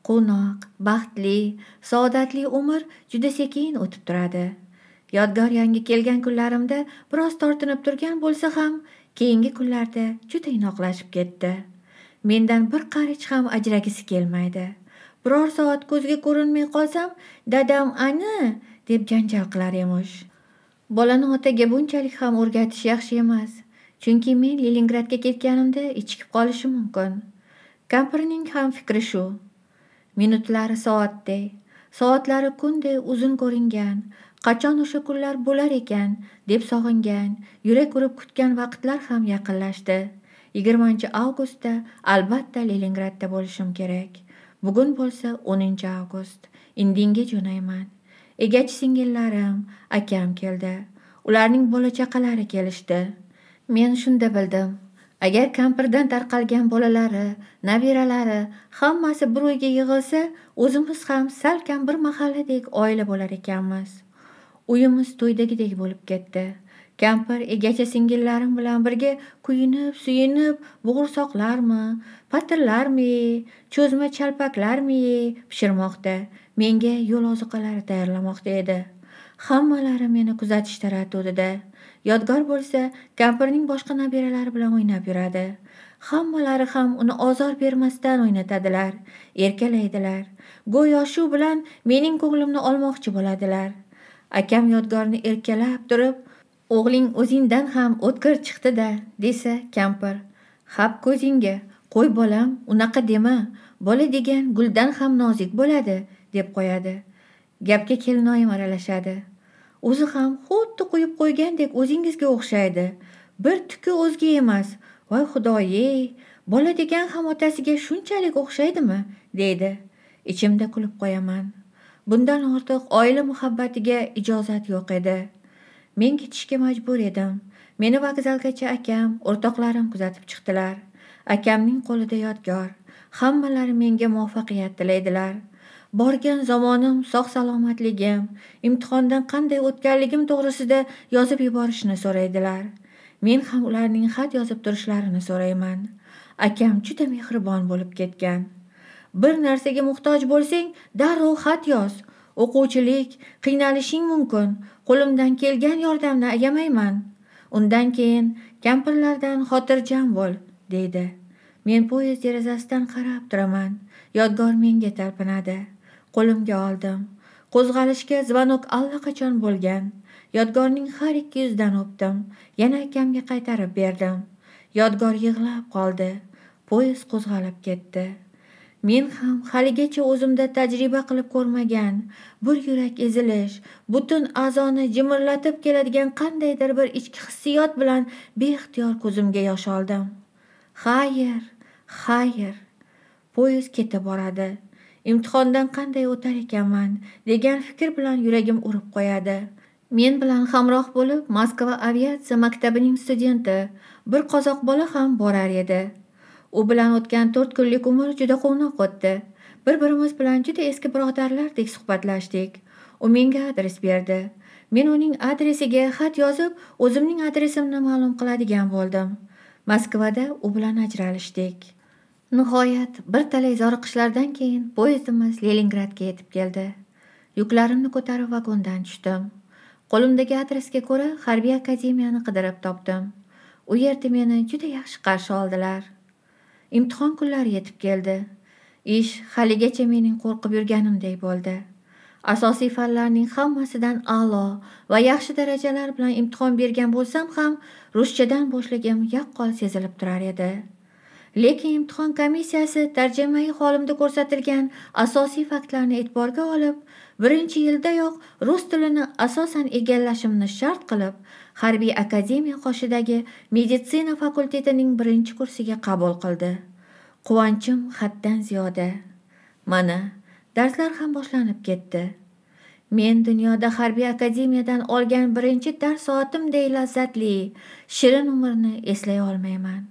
quvnoq baxtli saodatli umr juda sekin o'tib turadi yodgor yangi kelgan kunlarimda biroz tortinib turgan bo'lsa ham keyingi kunlarda juda inoqlashib ketdi mendan bir qarich ham ajragisi kelmaydi biror soat ko'zga ko'rinmay qolsam dadam ani deb janjal qilar emish bolani otaga bunchalik ham o'rgatish yaxshi emas chunki men leningradga ketganimda ichikib qolishi mumkin kampirning ham fikri shu minutlari soatday soatlari kunday uzun ko'ringan qachon o'sha kunlar bo'lar ekan deb sog'ingan yurak urib kutgan vaqtlar ham yaqinlashdi yigirmanchi avgustda albatta leningradda bo'lishim kerak bugun bo'lsa o'ninchi avgust indinga jo'nayman egachi singillarim akam keldi ularning bola chaqalari kelishdi men shunda bildim agar kampirdan tarqalgan bolalari nabiralari hammasi bir uyga yig'ilsa o'zimiz ham salkam bir mahalladek oila bo'lar ekanmiz uyimiz to'ydagidek bo'lib ketdi kampir egachi singillarim bilan birga kuyinib suyinib bo'g'irsoqlarmi patirlarmi cho'zma chalpaklarmi pishirmoqda menga yo'l oziqalari tayyorlamoqda edi hammalari meni kuzatish taraddudida yodgor bo'lsa kampirning boshqa nabiralari bilan o'ynab yuradi hammalari ham uni ozor bermasdan o'ynatadilar erkalaydilar go'yo shu bilan mening ko'nglimni olmoqchi bo'ladilar akam yodgorni erkalab turib o'g'ling o'zingdan ham o'tkir chiqdi-da, desa kampir hab ko'zingga qo'y bolam unaqa dema bola degan guldan ham nozik bo'ladi deb qo'yadi gapga kelinoyim aralashadi o'zi ham xuddi quyib qo'ygandek o'zingizga o'xshaydi bir tuki o'zga emas voy xudoyey bola degan ham otasiga shunchalik o'xshaydimi deydi ichimda kulib qo'yaman bundan ortiq oila muhabbatiga ijozat yo'q edi men ketishga majbur edim meni vokzalgacha akam o'rtoqlarim kuzatib chiqdilar akamning qo'lida yodgor hammalari menga muvaffaqiyat tilaydilar borgan zamonim sog' salomatligim imtihondan qanday o'tganligim to'g'risida yozib yuborishni so'raydilar men ham ularning xat yozib turishlarini so'rayman akam juda mehribon bo'lib ketgan bir narsaga muhtoj bo'lsang darrov xat yoz o'quvchilik qiynalishing mumkin qo'limdan kelgan yordamni ayamayman undan keyin kampirlardan xotirjam bo'l deydi men poyezd derazasidan qarab turaman yodgor menga talpinadi qo'limga oldim qo'zg'alishga zvanok allaqachon bo'lgan yodgorning har ikki yuzidan o'pdim yana akamga qaytarib berdim yodgor yig'lab qoldi poyezd qo'zg'alib ketdi men ham haligacha o'zimda tajriba qilib ko'rmagan bir yurak ezilish butun a'zoni jimirlatib keladigan qandaydir bir ichki hissiyot bilan beixtiyor ko'zimga yosh oldim xayr xayr poyezd ketib boradi imtihondan qanday o'tar ekanman degan fikr bilan yuragim urib qo'yadi men bilan hamroh bo'lib moskva aviatsiya maktabining studenti bir qozoq bola ham borar edi u bilan o'tgan to'rt kunlik umr juda quvnoq o'tdi bir birimiz bilan juda eski birodarlardek suhbatlashdik u menga adres berdi men uning adresiga xat yozib o'zimning adresimni ma'lum qiladigan bo'ldim moskvada u bilan ajralishdik nihoyat bir talay zoriqishlardan keyin poyezdimiz leningradga yetib keldi yuklarimni ko'tarib vagondan tushdim qo'limdagi adresga ko'ra harbiy akademiyani qidirib topdim u yerda meni juda yaxshi qarshi oldilar imtihon kunlari yetib keldi ish haligacha mening qo'rqib yurganimdek bo'ldi asosiy fanlarning hammasidan a'lo va yaxshi darajalar bilan imtihon bergan bo'lsam ham ruschadan bo'shligim yaqqol sezilib turar edi lekin imtihon komissiyasi tarjimai holimda ko'rsatilgan asosiy faktlarni e'tiborga olib birinchi yildayoq rus tilini asosan egallashimni shart qilib harbiy akademiya qoshidagi meditsina fakultetining birinchi kursiga qabul qildi quvonchim haddan ziyoda mana darslar ham boshlanib ketdi men dunyoda harbiy akademiyadan olgan birinchi dars soatimday lazzatli shirin umrni eslay olmayman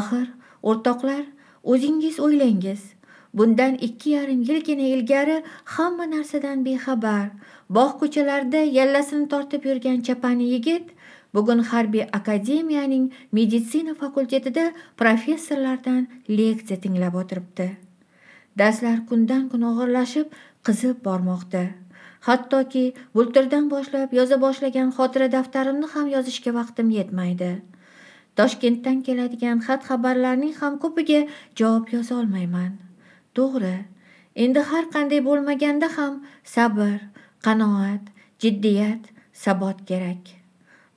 axir o'rtoqlar o'zingiz o'ylangiz bundan ikki yarim yilgina ilgari hamma narsadan bexabar bog' ko'chalarida yallasini tortib yurgan chapani yigit bugun harbiy akademiyaning meditsina fakultetida professorlardan leksiya tinglab o'tiribdi darslar kundan kun og'irlashib qizib bormoqda hattoki bultirdan boshlab yoza boshlagan xotira daftarimni ham yozishga vaqtim yetmaydi toshkentdan keladigan xat xabarlarning ham ko'piga javob yozolmayman to'g'ri endi har qanday bo'lmaganda ham sabr qanoat jiddiyat sabot kerak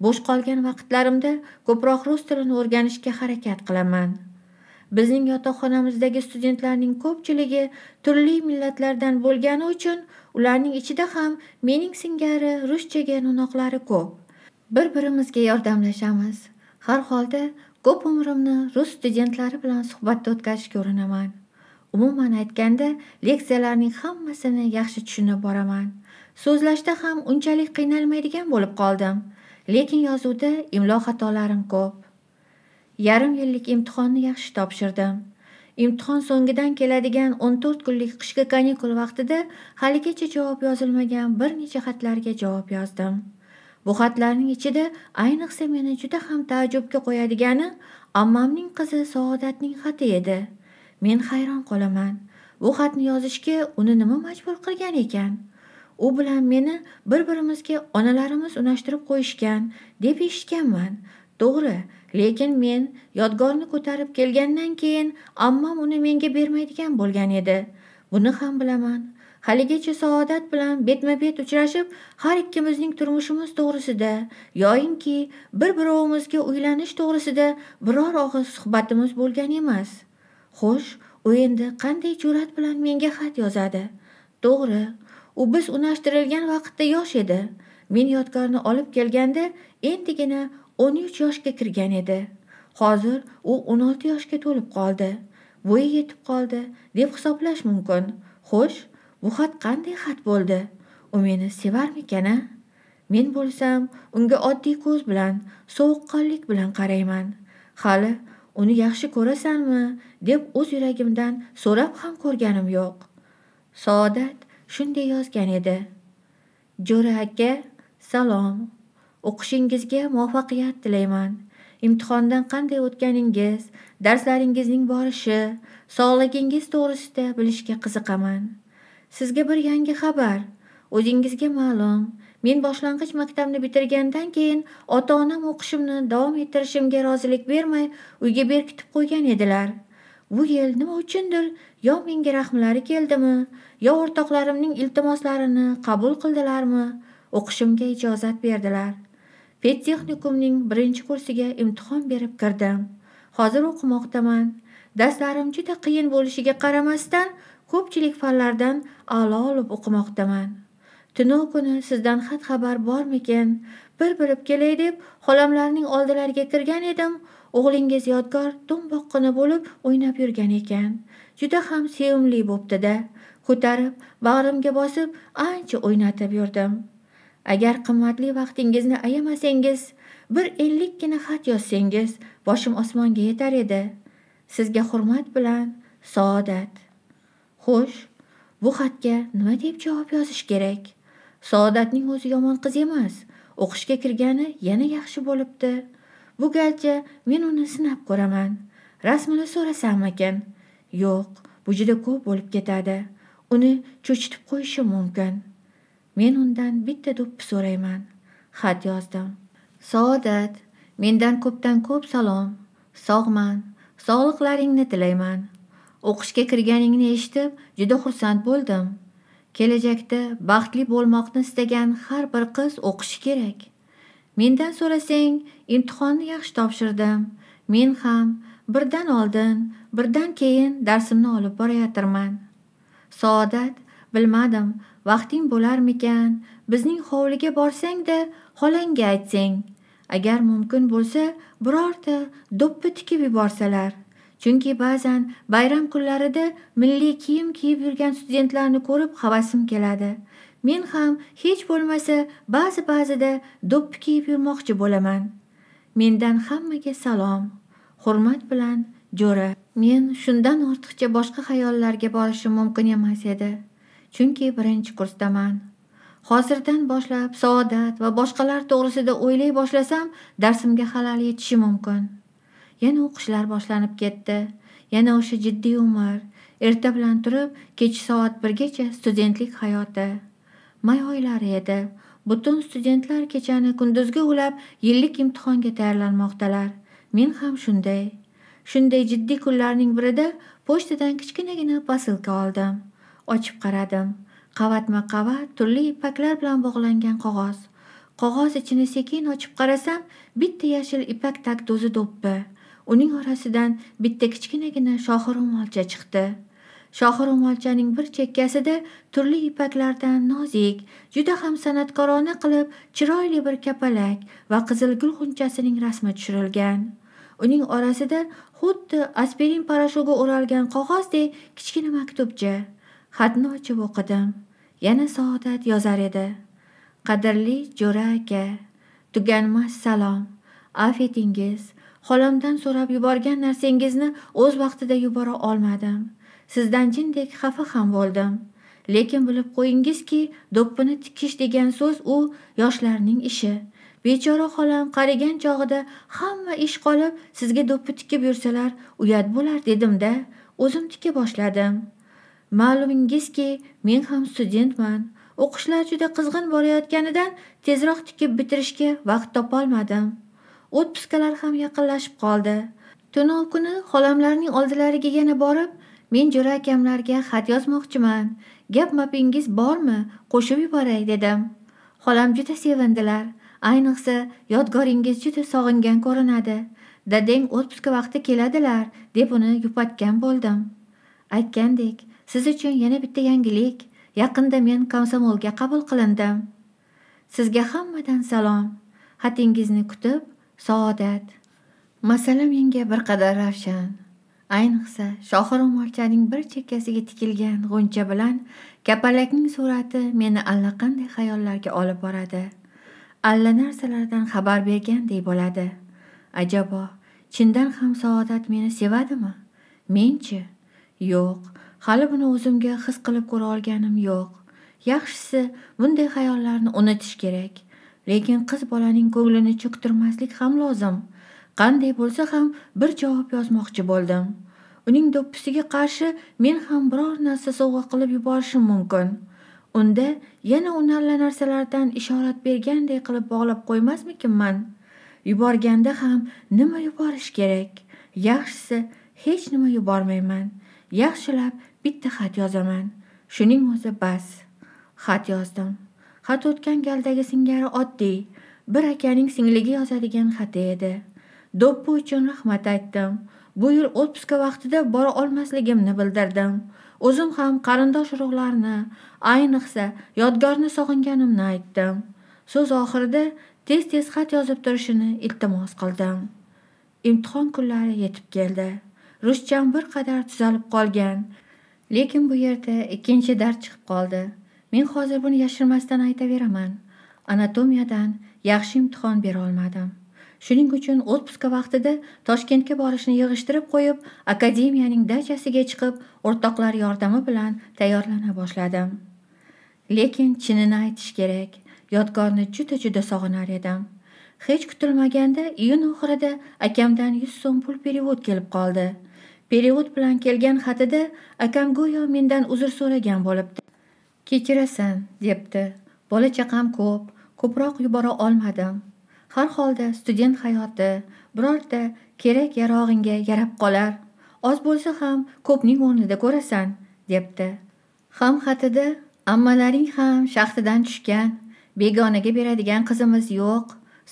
bo'sh qolgan vaqtlarimda ko'proq rus tilini o'rganishga harakat qilaman bizning yotoqxonamizdagi studentlarning ko'pchiligi turli millatlardan bo'lgani uchun ularning ichida ham mening singari ruschaga no'noqlari ko'p bir birimizga yordamlashamiz har holda ko'p umrimni rus studentlari bilan suhbatda o'tkazishga urinaman umuman aytganda leksiyalarning hammasini yaxshi tushunib boraman so'zlashda ham unchalik qiynalmaydigan bo'lib qoldim lekin yozuvda imlo xatolarim ko'p yarim yillik imtihonni yaxshi topshirdim imtihon so'ngidan keladigan o'n to'rt kunlik qishki kanikul vaqtida haligacha javob yozilmagan bir necha xatlarga javob yozdim bu xatlarning ichida ayniqsa meni juda ham taajjubga qo'yadigani ammamning qizi saodatning xati edi men hayron qolaman bu xatni yozishga uni nima majbur qilgan ekan u bilan meni bir birimizga onalarimiz unashtirib qo'yishgan deb eshitganman to'g'ri lekin men yodgorni ko'tarib kelgandan keyin ammam uni menga bermaydigan bo'lgan edi buni ham bilaman haligacha saodat bilan betma bet uchrashib har ikkimizning turmushimiz to'g'risida yoyinki bir birovimizga uylanish to'g'risida biror og'iz suhbatimiz bo'lgan emas xo'sh u endi qanday jur'at bilan menga xat yozadi to'g'ri u biz unashtirilgan vaqtda yosh edi men yodgorni olib kelganda endigina o'n uch yoshga kirgan edi hozir u o'n olti yoshga to'lib qoldi bo'yi yetib qoldi deb hisoblash mumkin xo'sh bu xat qanday xat bo'ldi u meni sevarmikan a men bo'lsam unga oddiy ko'z bilan sovuqqonlik bilan qarayman hali uni yaxshi ko'rasanmi deb o'z yuragimdan so'rab ham ko'rganim yo'q saodat shunday yozgan edi jo'ra aka salom o'qishingizga muvaffaqiyat tilayman imtihondan qanday o'tganingiz darslaringizning borishi sog'lig'ingiz to'g'risida bilishga qiziqaman sizga bir yangi xabar o'zingizga ma'lum men boshlang'ich maktabni bitirgandan keyin ota onam o'qishimni davom ettirishimga rozilik bermay uyga berkitib qo'ygan edilar bu yil nima uchundir yo menga rahmlari keldimi yo o'rtoqlarimning iltimoslarini qabul qildilarmi o'qishimga ijozat berdilar pedtexnikumning birinchi kursiga imtihon berib kirdim hozir o'qimoqdaman darslarim juda qiyin bo'lishiga qaramasdan ko'pchilik fanlardan a'lo olib o'qimoqdaman tunu kuni sizdan xat xabar bormikin bir bilib kelay deb xolamlarning oldilariga kirgan edim o'g'lingiz yodgor do'mboqqina bo'lib o'ynab yurgan ekan juda ham sevimli bo'ptida ko'tarib bag'rimga bosib ancha o'ynatib yurdim agar qimmatli vaqtingizni ayamasangiz bir ellikkina xat yozsangiz boshim osmonga yetar edi sizga hurmat bilan saodat xo'sh bu xatga nima deb javob yozish kerak saodatning o'zi yomon qiz emas o'qishga kirgani yana yaxshi bo'libdi bu galcha men uni sinab ko'raman rasmini so'rasammikin yo'q bu juda ko'p bo'lib ketadi uni cho'chitib qo'yishi mumkin men undan bitta do'ppi so'rayman xat yozdim saodat mendan ko'pdan ko'p salom sog'man sog'liqlaringni tilayman o'qishga kirganingni eshitib juda xursand bo'ldim kelajakda baxtli bo'lmoqni istagan har bir qiz o'qishi kerak mendan so'rasang imtihonni yaxshi topshirdim men ham birdan oldin birdan keyin darsimni olib borayotirman saodat bilmadim vaqting bo'larmikan bizning hovliga borsang-da xolangga aytsang agar mumkin bo'lsa birorta do'ppi tikib yuborsalar chunki ba'zan bayram kunlarida milliy kiyim kiyib yurgan studentlarni ko'rib havasim keladi men ham hech bo'lmasa ba'zi ba'zida do'ppi kiyib yurmoqchi bo'laman mendan hammaga salom hurmat bilan jo'ra men shundan ortiqcha boshqa xayollarga borishim mumkin emas edi chunki birinchi kursdaman hozirdan boshlab saodat va boshqalar to'g'risida o'ylay boshlasam darsimga xalal yetishi mumkin yana o'qishlar boshlanib ketdi yana o'sha jiddiy umr erta bilan turib kech soat birgacha studentlik hayoti may oylari edi butun studentlar kechani kunduzga ulab yillik imtihonga tayyorlanmoqdalar men ham shunday shunday jiddiy kunlarning birida pochtadan kichkinagina posilka oldim ochib qaradim qavatma qavat turli ipaklar bilan bog'langan qog'oz qog'oz ichini sekin ochib qarasam bitta yashil ipak tagdo'zi do'ppi uning orasidan bitta kichkinagina shohi ro'molcha chiqdi shohi ro'molchaning bir chekkasida turli ipaklardan nozik juda ham san'atkorona qilib chiroyli bir kapalak va qizil gul g'unchasining rasmi tushirilgan uning orasida xuddi aspirin parashugi o'ralgan qog'ozdek kichkina maktubcha xatni ochib o'qidim yana saodat yozar edi qadrli jo'ra aka tuganmas salom afetingiz xolamdan so'rab yuborgan narsangizni o'z vaqtida yubora olmadim sizdan jindek xafa ham bo'ldim lekin bilib qo'yingizki do'ppini tikish degan so'z u yoshlarning ishi bechora xolam qarigan chog'ida hamma ish qolib sizga do'ppi tikib yursalar uyat bo'lar dedimda o'zim tika boshladim ma'lumingizki men ham studentman o'qishlar juda qizg'in borayotganidan tezroq tikib bitirishga vaqt topolmadim otpuskalar ham yaqinlashib qoldi tunov kuni xolamlarning oldilariga yana borib men jo'ra akamlarga xat yozmoqchiman gap mapingiz bormi qo'shib yuboray dedim xolam juda sevindilar ayniqsa yodgoringiz juda sog'ingan ko'rinadi dadang otpuska vaqti keladilar deb uni yupatgan bo'ldim aytgandek siz uchun yana bitta yangilik yaqinda men komsomolga qabul qilindim sizga hammadan salom xatingizni kutib saodat masala menga bir qadar ravshan ayniqsa shohi ro'molchaning bir chekkasiga tikilgan g'uncha bilan kapalakning surati meni allaqanday xayollarga olib boradi alla narsalardan xabar berganday bo'ladi ajabo chindan ham saodat meni sevadimi menchi yo'q hali buni o'zimga his qilib ko'ra olganim yo'q yaxshisi bunday xayollarni unutish kerak lekin qiz bolaning ko'nglini cho'ktirmaslik ham lozim qanday bo'lsa ham bir javob yozmoqchi bo'ldim uning do'ppisiga qarshi men ham biror narsa sovg'a qilib yuborishim mumkin unda yana u nalla narsalardan ishorat berganday qilib bog'lab qo'ymasmikinman yuborganda ham nima yuborish kerak yaxshisi hech nima yubormayman yaxshilab bitta xat yozaman shuning o'zi bas xat yozdim xat o'tgan galdagi singari oddiy bir akaning singligi yozadigan xati edi do'ppi uchun rahmat aytdim bu yil отпуска vaqtida bora olmasligimni bildirdim o'zim ham qarindosh urug'larni ayniqsa yodgorni sog'inganimni aytdim so'z oxirida tez tez xat yozib turishini iltimos qildim imtihon kunlari yetib keldi ruschan bir qadar tuzalib qolgan lekin bu yerda ikkinchi dard chiqib qoldi men hozir buni yashirmasdan aytaveraman anatomiyadan yaxshi imtihon bera olmadim shuning uchun отпуска vaqtida toshkentga borishni yig'ishtirib qo'yib akademiyaning dachasiga chiqib o'rtoqlar yordami bilan tayyorlana boshladim lekin chinini aytish kerak yodgorni juda juda sog'inar edim hech kutilmaganda iyun oxirida akamdan yuz so'm pul perevod kelib qoldi perevod bilan kelgan xatida akam go'yo mendan uzr so'ragan bo'libdi kechirasan debdi bola chaqam ko'p ko'proq yubora olmadim har holda student hayoti birorta kerak yarog'ingga yarab qolar oz bo'lsa ham ko'pning o'rnida ko'rasan debdi ham xatida ammalaring ham shaxtidan tushgan begonaga beradigan qizimiz yo'q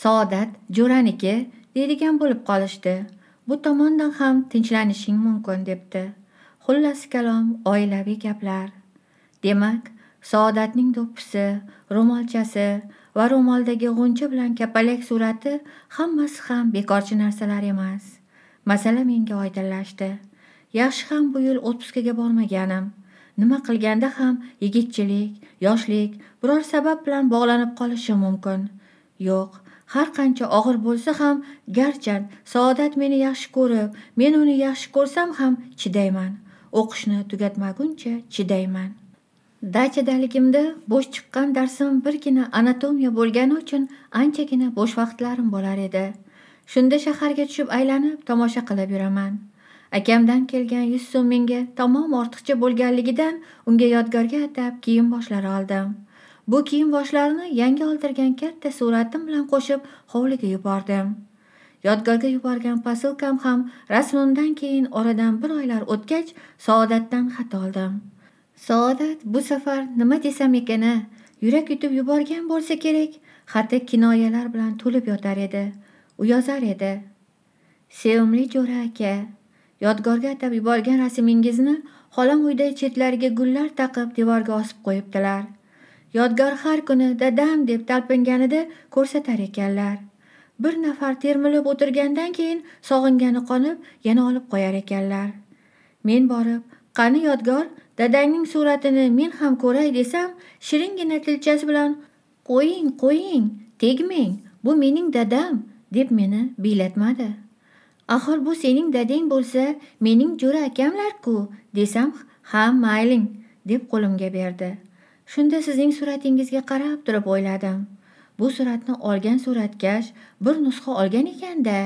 saodat jo'raniki deydigan bo'lib qolishdi bu tomondan ham tinchlanishing mumkin debdi xullas kalom oilaviy gaplar demak saodatning do'ppisi ro'molchasi va ro'moldagi g'uncha bilan kapalak surati hammasi ham bekorchi narsalar emas masala menga oydinlashdi yaxshi ham bu yil отпускаga bormaganim nima qilganda ham yigitchilik yoshlik biror sabab bilan bog'lanib qolishi mumkin yo'q har qancha og'ir bo'lsa ham garchi saodat meni yaxshi ko'rib men uni yaxshi ko'rsam ham chidayman o'qishni tugatmaguncha chidayman dachadaligimda bo'sh chiqqan darsim birgina anatomiya bo'lgani uchun anchagina bo'sh vaqtlarim bo'lar edi shunda shaharga tushib aylanib tomosha qilib yuraman akamdan kelgan yuz so'm menga tamom ortiqcha bo'lganligidan unga yodgorga atab kiyim boshlar oldim bu kiyim boshlarni yangi oldirgan katta suratim bilan qo'shib hovliga yubordim yodgorga yuborgan posilkam ham rasmimdan keyin oradan bir oylar o'tgach saodatdan xat oldim saodat bu safar nima desam ekan a yurak yutib yuborgan bo'lsa kerak xati kinoyalar bilan to'lib yotar edi u yozar edi sevimli jo'ra aka yodgorga atab yuborgan rasmingizni xolam uyda chetlariga gullar taqib devorga osib qo'yibdilar yodgor har kuni dadam deb talpinganida ko'rsatar ekanlar bir nafar termilib o'tirgandan keyin sog'ingani qonib yana olib qo'yar ekanlar men borib qani yodgor dadangning suratini men ham ko'ray desam shiringina tilchasi bilan qo'ying qo'ying tegmang bu mening dadam deb meni biylatmadi axir bu sening dadang bo'lsa mening jo'ra akamlarku desam ha mayling deb qo'limga berdi shunda sizning suratingizga qarab turib o'yladim bu suratni olgan suratkash bir nusxa olgan ekanda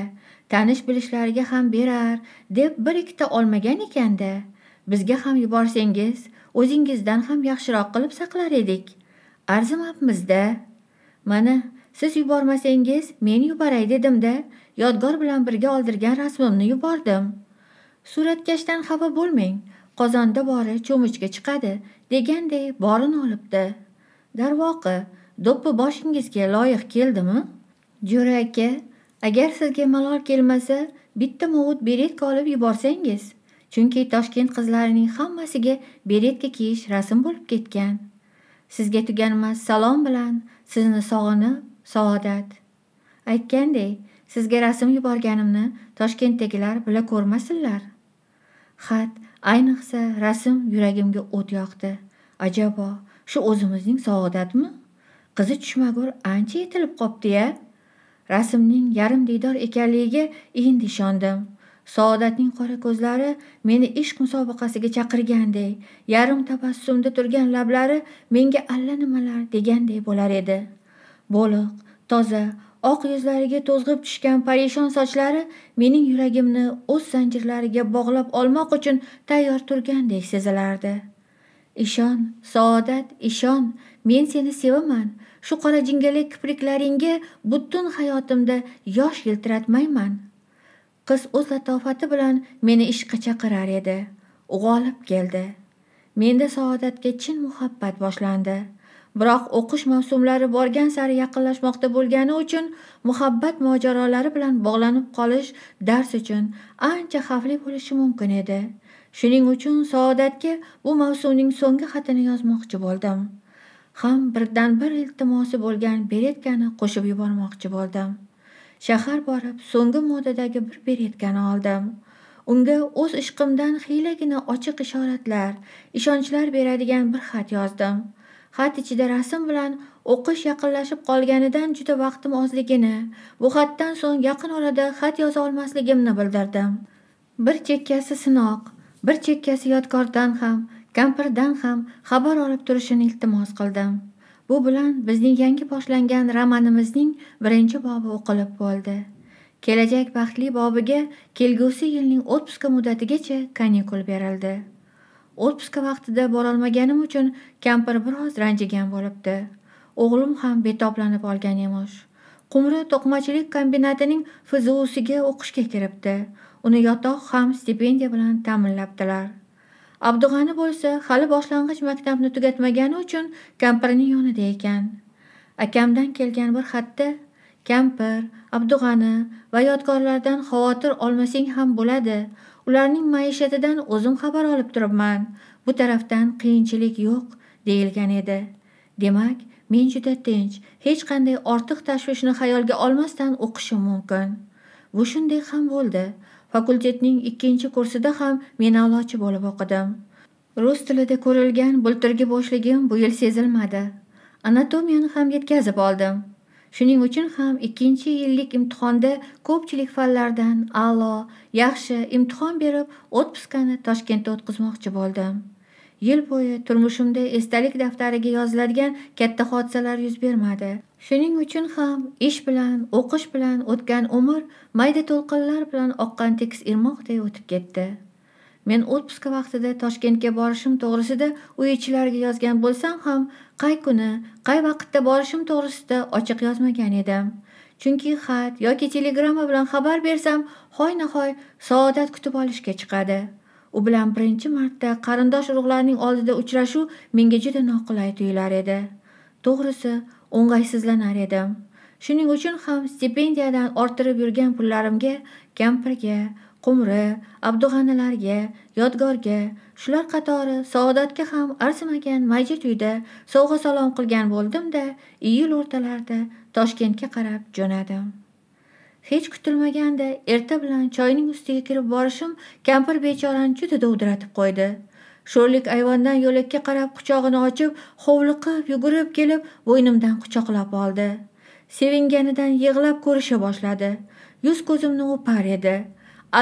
tanish bilishlariga ham berar deb bir ikkita olmagan ekanda bizga ham yuborsangiz o'zingizdan ham yaxshiroq qilib saqlar edik arzimabmizda mana siz yubormasangiz men yuboray dedimda yodgor bilan birga oldirgan rasmimni yubordim suratkashdan xafa bo'lmang qozonda bori cho'michga chiqadi deganday borini olibdi darvoqi do'ppi boshingizga loyiq keldimi jo'ra aka agar sizga malol kelmasa bitta movut beretka olib yuborsangiz chunki toshkent qizlarining hammasiga beretka kiyish rasm bo'lib ketgan sizga tuganmas salom bilan sizni sog'inib saodat aytganday sizga rasm yuborganimni toshkentdagilar bila ko'rmasinlar xat ayniqsa rasm yuragimga o't yoqdi ajabo shu o'zimizning saodatmi qizi tushmagur ancha yetilib qopti ya rasmning yarim diydor ekanligiga endi ishondim saodatning qora ko'zlari meni ish musobaqasiga chaqirganday yarim tabassumda turgan lablari menga alla nimalar deganday bo'lar edi bo'liq toza oq yuzlariga to'zg'ib tushgan parishon sochlari mening yuragimni o'z zanjirlariga bog'lab olmoq uchun tayyor turgandek sezilardi ishon saodat ishon men seni sevaman shu qora jingalak kipriklaringga butun hayotimda yosh yiltiratmayman qiz o'z latofati bilan meni ishga chaqirar edi g'olib keldi menda saodatga chin muhabbat boshlandi biroq o'qish mavsumlari borgan sari yaqinlashmoqda bo'lgani uchun muhabbat mojarolari bilan bog'lanib qolish dars uchun ancha xavfli bo'lishi mumkin edi shuning uchun saodatga bu mavsumning so'nggi xatini yozmoqchi bo'ldim ham birdan bir iltimosi bo'lgan beretkani qo'shib yubormoqchi bo'ldim shahar borib so'nggi modadagi bir beretkani oldim unga o'z ishqimdan xiylagina ochiq ishoratlar ishonchlar beradigan bir xat yozdim xat ichida rasm bilan o'qish yaqinlashib qolganidan juda vaqtim ozligini bu xatdan so'ng yaqin orada xat yoza olmasligimni bildirdim bir chekkasi sinoq bir chekkasi yodgordan ham kampirdan ham xabar olib turishini iltimos qildim Bu bilan bizning yangi boshlangan romanimizning birinchi bobi o'qilib bo'ldi. Kelajak baxtli bobiga kelgusi yilning otpuska muddatigacha kanikul berildi. Otpuska vaqtida borolmaganim uchun kampir biroz ranjigan bo'libdi. O'g'lim ham betoblanib olgan emish. Qumri to'qimachilik kombinatining FZUsiga o'qishga kiribdi. Uni yotoq ham stipendiya bilan ta'minlabdilar. abdug'ani bo'lsa hali boshlang'ich maktabni tugatmagani uchun kampirning yonida ekan akamdan kelgan bir xatda kampir abdug'ani va yodgorlardan xavotir olmasang ham bo'ladi ularning maishatidan o'zim xabar olib turibman bu tarafdan qiyinchilik yo'q deyilgan edi demak men juda tinch hech qanday ortiq tashvishni xayolga olmasdan o'qishim mumkin bu shunday ham bo'ldi fakultetning ikkinchi kursida ham men a'lochi bo'lib o'qidim rus tilida ko'rilgan bultirgi bo'shligim bu yil sezilmadi anatomiyani ham yetkazib oldim shuning uchun ham ikkinchi yillik imtihonda ko'pchilik fanlardan a'lo yaxshi imtihon berib отпускani toshkentda o'tkazmoqchi bo'ldim yil bo'yi turmushimda esdalik daftariga yoziladigan katta hodisalar yuz bermadi shuning uchun ham ish bilan o'qish bilan o'tgan umr mayda to'lqinlar bilan oqqan tekis irmoqday o'tib ketdi men отпуска vaqtida toshkentga borishim to'g'risida uy ichilariga yozgan bo'lsam ham qay kuni qay vaqtda borishim to'g'risida ochiq yozmagan edim chunki xat yoki telegramma bilan xabar bersam hoy nahoy saodat kutib olishga chiqadi u bilan birinchi marta qarindosh urug'larning oldida uchrashuv menga juda noqulay tuyular edi to'g'risi o'ng'aysizlanar edim shuning uchun ham stipendiyadan orttirib yurgan pullarimga kampirga qumri abdug'anilarga yodgorga shular qatori saodatga ham arzimagan mayja uyda sovg'a salom qilgan bo'ldim da iyul o'rtalarida toshkentga qarab jo'nadim hech kutilmaganda erta bilan choyning ustiga kirib borishim kampir bechorani juda dovdiratib qo'ydi sho'rlik ayvondan yo'lakka qarab quchog'ini ochib hovliqib yugurib kelib bo'ynimdan quchoqlab oldi sevinganidan yig'lab ko'risha boshladi yuz ko'zimni o'par edi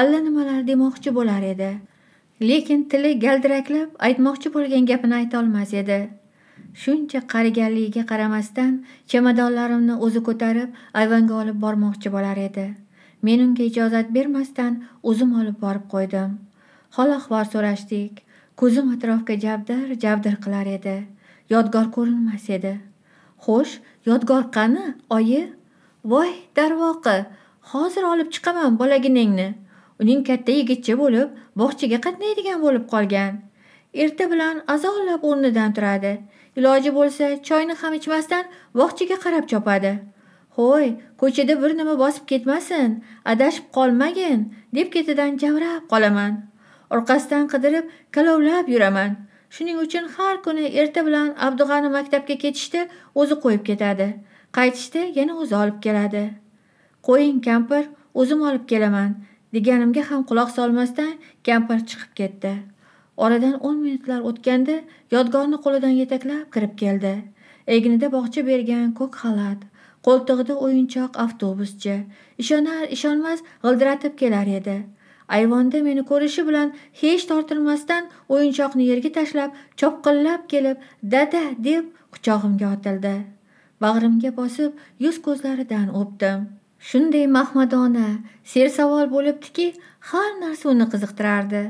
allanimalar demoqchi bo'lar edi lekin tili galdiraklab aytmoqchi bo'lgan gapini aytolmas edi shuncha qariganligiga qaramasdan chemadonlarimni o'zi ko'tarib ayvonga olib bormoqchi bo'lar edi men unga ijozat bermasdan o'zim olib borib qo'ydim hol ahvol so'rashdik ko'zim atrofga javdir javdir qilar edi yodgor ko'rinmas edi xo'sh yodgor qani oyi voy darvoqi hozir olib chiqaman bolaginangni uning katta yigitcha bo'lib bog'chaga qatnaydigan bo'lib qolgan erta bilan azollab o'rnidan turadi iloji bo'lsa choyni ham ichmasdan bog'chaga qarab chopadi ho'y ko'chada bir nima bosib ketmasin adashib qolmagin deb ketidan javrab qolaman orqasidan qidirib kalovlab yuraman shuning uchun har kuni erta bilan abdug'ani maktabga ketishda o'zi qo'yib ketadi qaytishda yana o'zi olib keladi qo'ying kampir o'zim olib kelaman deganimga ham quloq solmasdan kampir chiqib ketdi oradan o'n minutlar o'tganda yodgorni qo'lidan yetaklab kirib keldi egnida bog'cha bergan ko'k xalat qo'ltig'ida o'yinchoq avtobuschi ishonar ishonmas g'ildiratib kelar edi ayvonda meni ko'rishi bilan hech tortinmasdan o'yinchoqni yerga tashlab chopqillab kelib dada deb quchog'imga otildi bag'rimga bosib yuz ko'zlaridan o'pdim shunday mahmadona sersavol bo'libdiki har narsa uni qiziqtirardi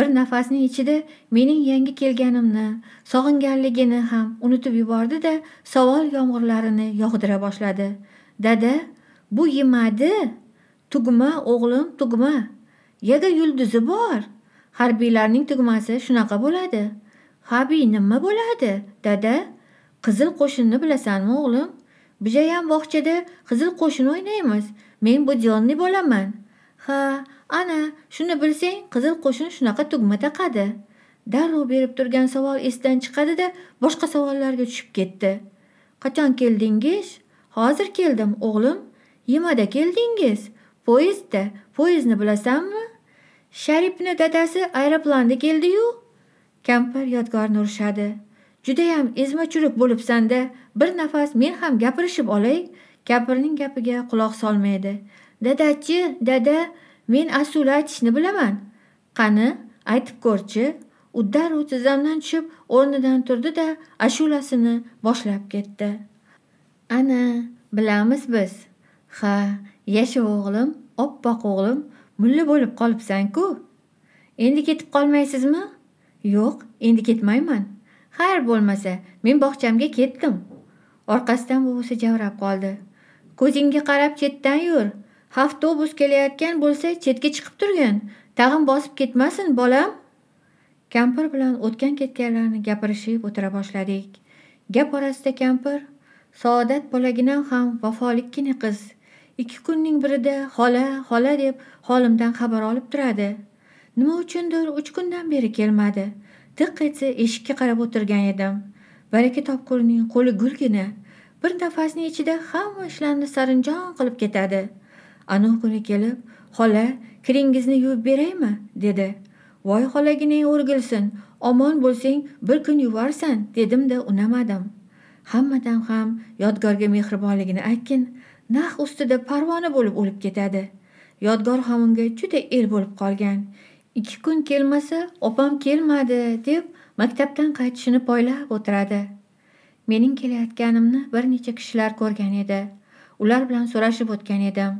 bir nafasning ichida mening yangi kelganimni sog'inganligini ham unutib yubordi da savol yomg'irlarini yog'dira boshladi dada bu yemadi tugma o'g'lim tugma Yaga yulduzi bor. Harbiylarning tugmasi shunaqa bo'ladi. Habi nima bo'ladi, dada? Qizil qo'shinni bilasanmi, o'g'lim? Bijayam bog'chada qizil qo'shin o'ynaymiz. Men budilni bo'laman. Ha, ana, shuni bilsang, qizil qo'shin shunaqa tugma taqadi. Darrov berib turgan savol esdan chiqadi-da, boshqa savollarga tushib ketdi. Qachon keldingiz? Hozir keldim, o'g'lim. Yemada keldingiz? Poyezdda, poyezdni bilasanmi? sharipni dadasi aeroplanda keldiyu kampir yodgorni urishadi judayam ezma churuk bo'libsanda bir nafas men ham gapirishib olay kampirning gapiga quloq solmaydi dadachi dada men asula aytishni bilaman qani aytib ko'rchi u darrov tizzamdan tushib o'rnidan turdi da ashulasini boshlab ketdi ana bilamiz biz ha yash o'g'lim oppoq o'g'lim mulla bo'lib qolibsan-ku endi ketib qolmaysizmi yo'q endi ketmayman xayr bo'lmasa men bog'chamga ketdim orqasidan buvisi javrab qoldi ko'zingga qarab chetdan yur avtobus kelayotgan bo'lsa chetga chiqib turgin tag'in bosib ketmasin bolam kampir bilan o'tgan ketganlarni gapirishib o'tira boshladik gap orasida kampir saodat bolaginam ham vafolikkina qiz ikki kunning birida xola xola deb holimdan xabar olib turadi nima uchundir uch kundan beri kelmadi tiq etsa eshikka qarab o'tirgan edim baraka topqurning qo'li gulgina bir nafasni ichida hamma ishlarni saranjon qilib ketadi anavi kuni kelib xola kiringizni yuvib beraymi dedi voy xolaginang o'rgilsin omon bo'lsang bir kun yuvarsan dedimda unamadim hammadan ham yodgorga mehribonligini aytgin naq ustida parvona bo'lib o'lib ketadi yodgor ham unga juda er bo'lib qolgan ikki kun kelmasa opam kelmadi deb maktabdan qaytishini poylab o'tiradi mening kelayotganimni bir necha kishilar ko'rgan edi ular bilan so'rashib o'tgan edim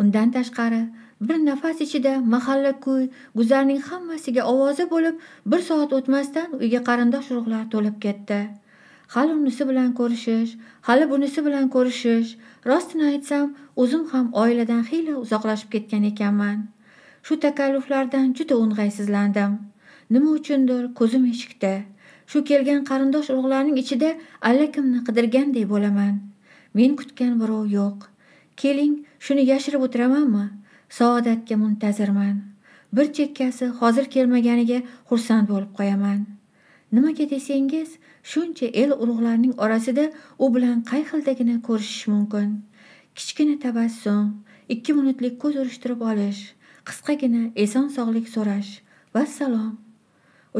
undan tashqari bir nafas ichida mahalla kuy guzarning hammasiga ovozi bo'lib bir soat o'tmasdan uyga qarindosh urug'lar to'lib ketdi hali unisi bilan ko'rishish hali bunisi bilan ko'rishish rostini aytsam o'zim ham oiladan xiyla uzoqlashib ketgan ekanman shu takalluflardan juda o'ng'aysizlandim nima uchundir ko'zim eshikda shu kelgan qarindosh urug'larning ichida allakimni qidirganday bo'laman men kutgan birov yo'q keling shuni yashirib o'tiramanmi saodatga muntazirman bir chekkasi hozir kelmaganiga xursand bo'lib qo'yaman nimaga desangiz shuncha el urug'larining orasida u bilan qay xildagina ko'rishish mumkin kichkina tabassum ikki minutlik ko'z urishtirib olish qisqagina eson sog'lik so'rash vassalom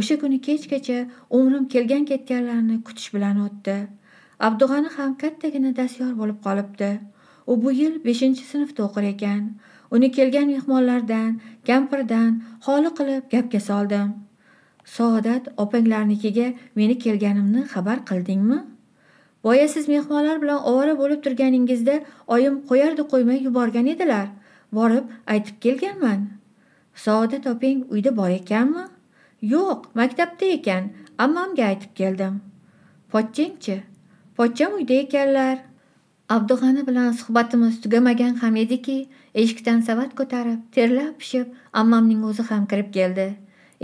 o'sha kuni kechgacha umrim kelgan ketganlarni kutish bilan o'tdi abdug'ani ham kattagina dastyor bo'lib qolibdi u bu yil beshinchi sinfda o'qir ekan uni kelgan mehmonlardan kampirdan xoli qilib gapga soldim saodat opanglarnikiga meni kelganimni xabar qildingmi boya siz mehmonlar bilan ovora bo'lib turganingizda oyim qo'yardi qo'ymay yuborgan edilar borib aytib kelganman saodat opang uyda bor ekanmi yo'q maktabda ekan ammamga aytib keldim pochchangchi pochcham uyda ekanlar abdug'ani bilan suhbatimiz tugamagan ham ediki eshikdan savat ko'tarib terlab pishib ammamning o'zi ham kirib keldi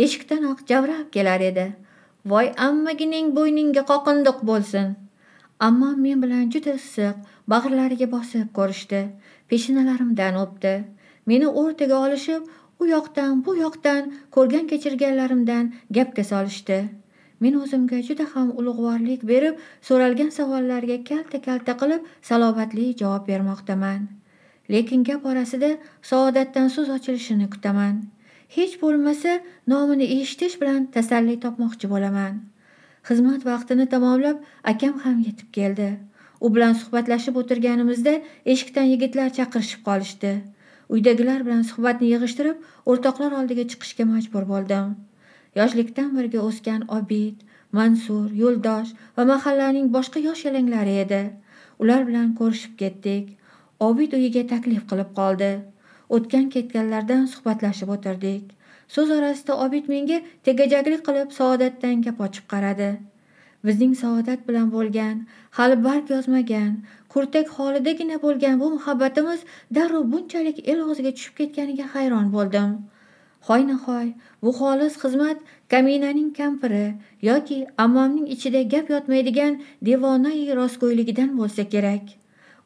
eshikdanoq javrab kelar edi voy ammagining bo'yningga qoqindiq bo'lsin ammo men bilan juda issiq bag'rlariga bosib ko'rishdi peshinalarimdan o'pdi meni o'rtaga olishib u yoqdan bu yoqdan ko'rgan kechirganlarimdan gapga solishdi men o'zimga juda ham ulug'vorlik berib so'ralgan savollarga kalta kalta qilib salobatli javob bermoqdaman lekin gap orasida saodatdan so'z ochilishini kutaman hech bo'lmasa nomini eshitish bilan tasalli topmoqchi bo'laman xizmat vaqtini tamomlab akam ham yetib keldi u bilan suhbatlashib o'tirganimizda eshikdan yigitlar chaqirishib qolishdi uydagilar bilan suhbatni yig'ishtirib o'rtoqlar oldiga chiqishga majbur bo'ldim yoshlikdan birga o'sgan obid mansur yo'ldosh va mahallaning boshqa yosh yalanglari edi ular bilan ko'rishib ketdik obid uyiga taklif qilib qoldi o'tgan ketganlardan suhbatlashib o'tirdik so'z orasida obid menga tegajaklik qilib saodatdan gap ochib qaradi bizning saodat bilan bo'lgan hali barg yozmagan kurtak holidagina bo'lgan bu muhabbatimiz darrov bunchalik el og'ziga tushib ketganiga hayron bo'ldim nihoy bu xolis xizmat kaminaning kampiri yoki ammamning ichida gap yotmaydigan devonai rostgo'yligidan bo'lsa kerak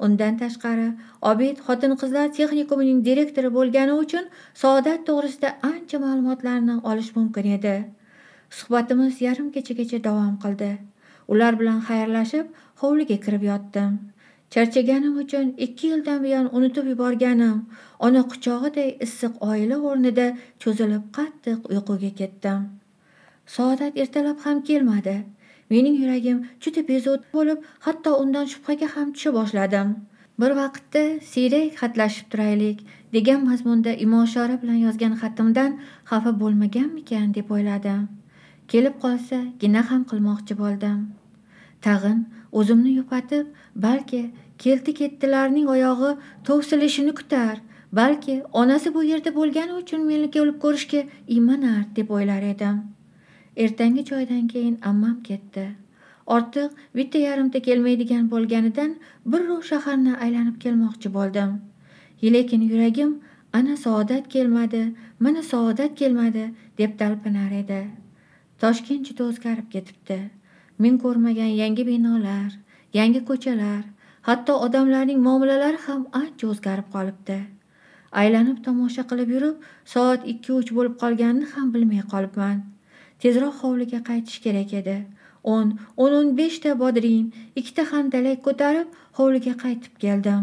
undan tashqari obid xotin qizlar texnikumining direktori bo'lgani uchun saodat to'g'risida ancha ma'lumotlarni olish mumkin edi suhbatimiz yarim kechagacha davom qildi ular bilan xayrlashib hovliga kirib yotdim charchaganim uchun ikki yildan buyon unutib yuborganim ona quchog'iday issiq oila o'rnida cho'zilib qattiq uyquga ketdim saodat ertalab ham kelmadi mening yuragim juda bezovta bo'lib hatto undan shubhaga ham tusha boshladim bir vaqtda siyrak xatlashib turaylik degan mazmunda imo bilan yozgan xatimdan xafa bo'lmaganmikan deb o'yladim kelib qolsa gina ham qilmoqchi bo'ldim tag'in o'zimni yupatib balki kelti ketdilarning oyog'i to'silishini kutar balki onasi bu yerda bo'lgani uchun meni kelib ko'rishga iymanar deb o'ylar edim ertangi choydan keyin ammam ketdi ortiq bitta yarimta kelmaydigan bo'lganidan birrov shaharni aylanib kelmoqchi bo'ldim lekin yuragim ana saodat kelmadi mana saodat kelmadi deb talpinar edi toshkent juda o'zgarib ketibdi men ko'rmagan yangi binolar yangi ko'chalar hatto odamlarning muomalalari ham ancha o'zgarib qolibdi aylanib tomosha qilib yurib soat ikki uch bo'lib qolganini ham bilmay qolibman tezroq hovliga qaytish kerak edi o'n o'n o'n beshta bodring ikkita handalak ko'tarib hovliga qaytib keldim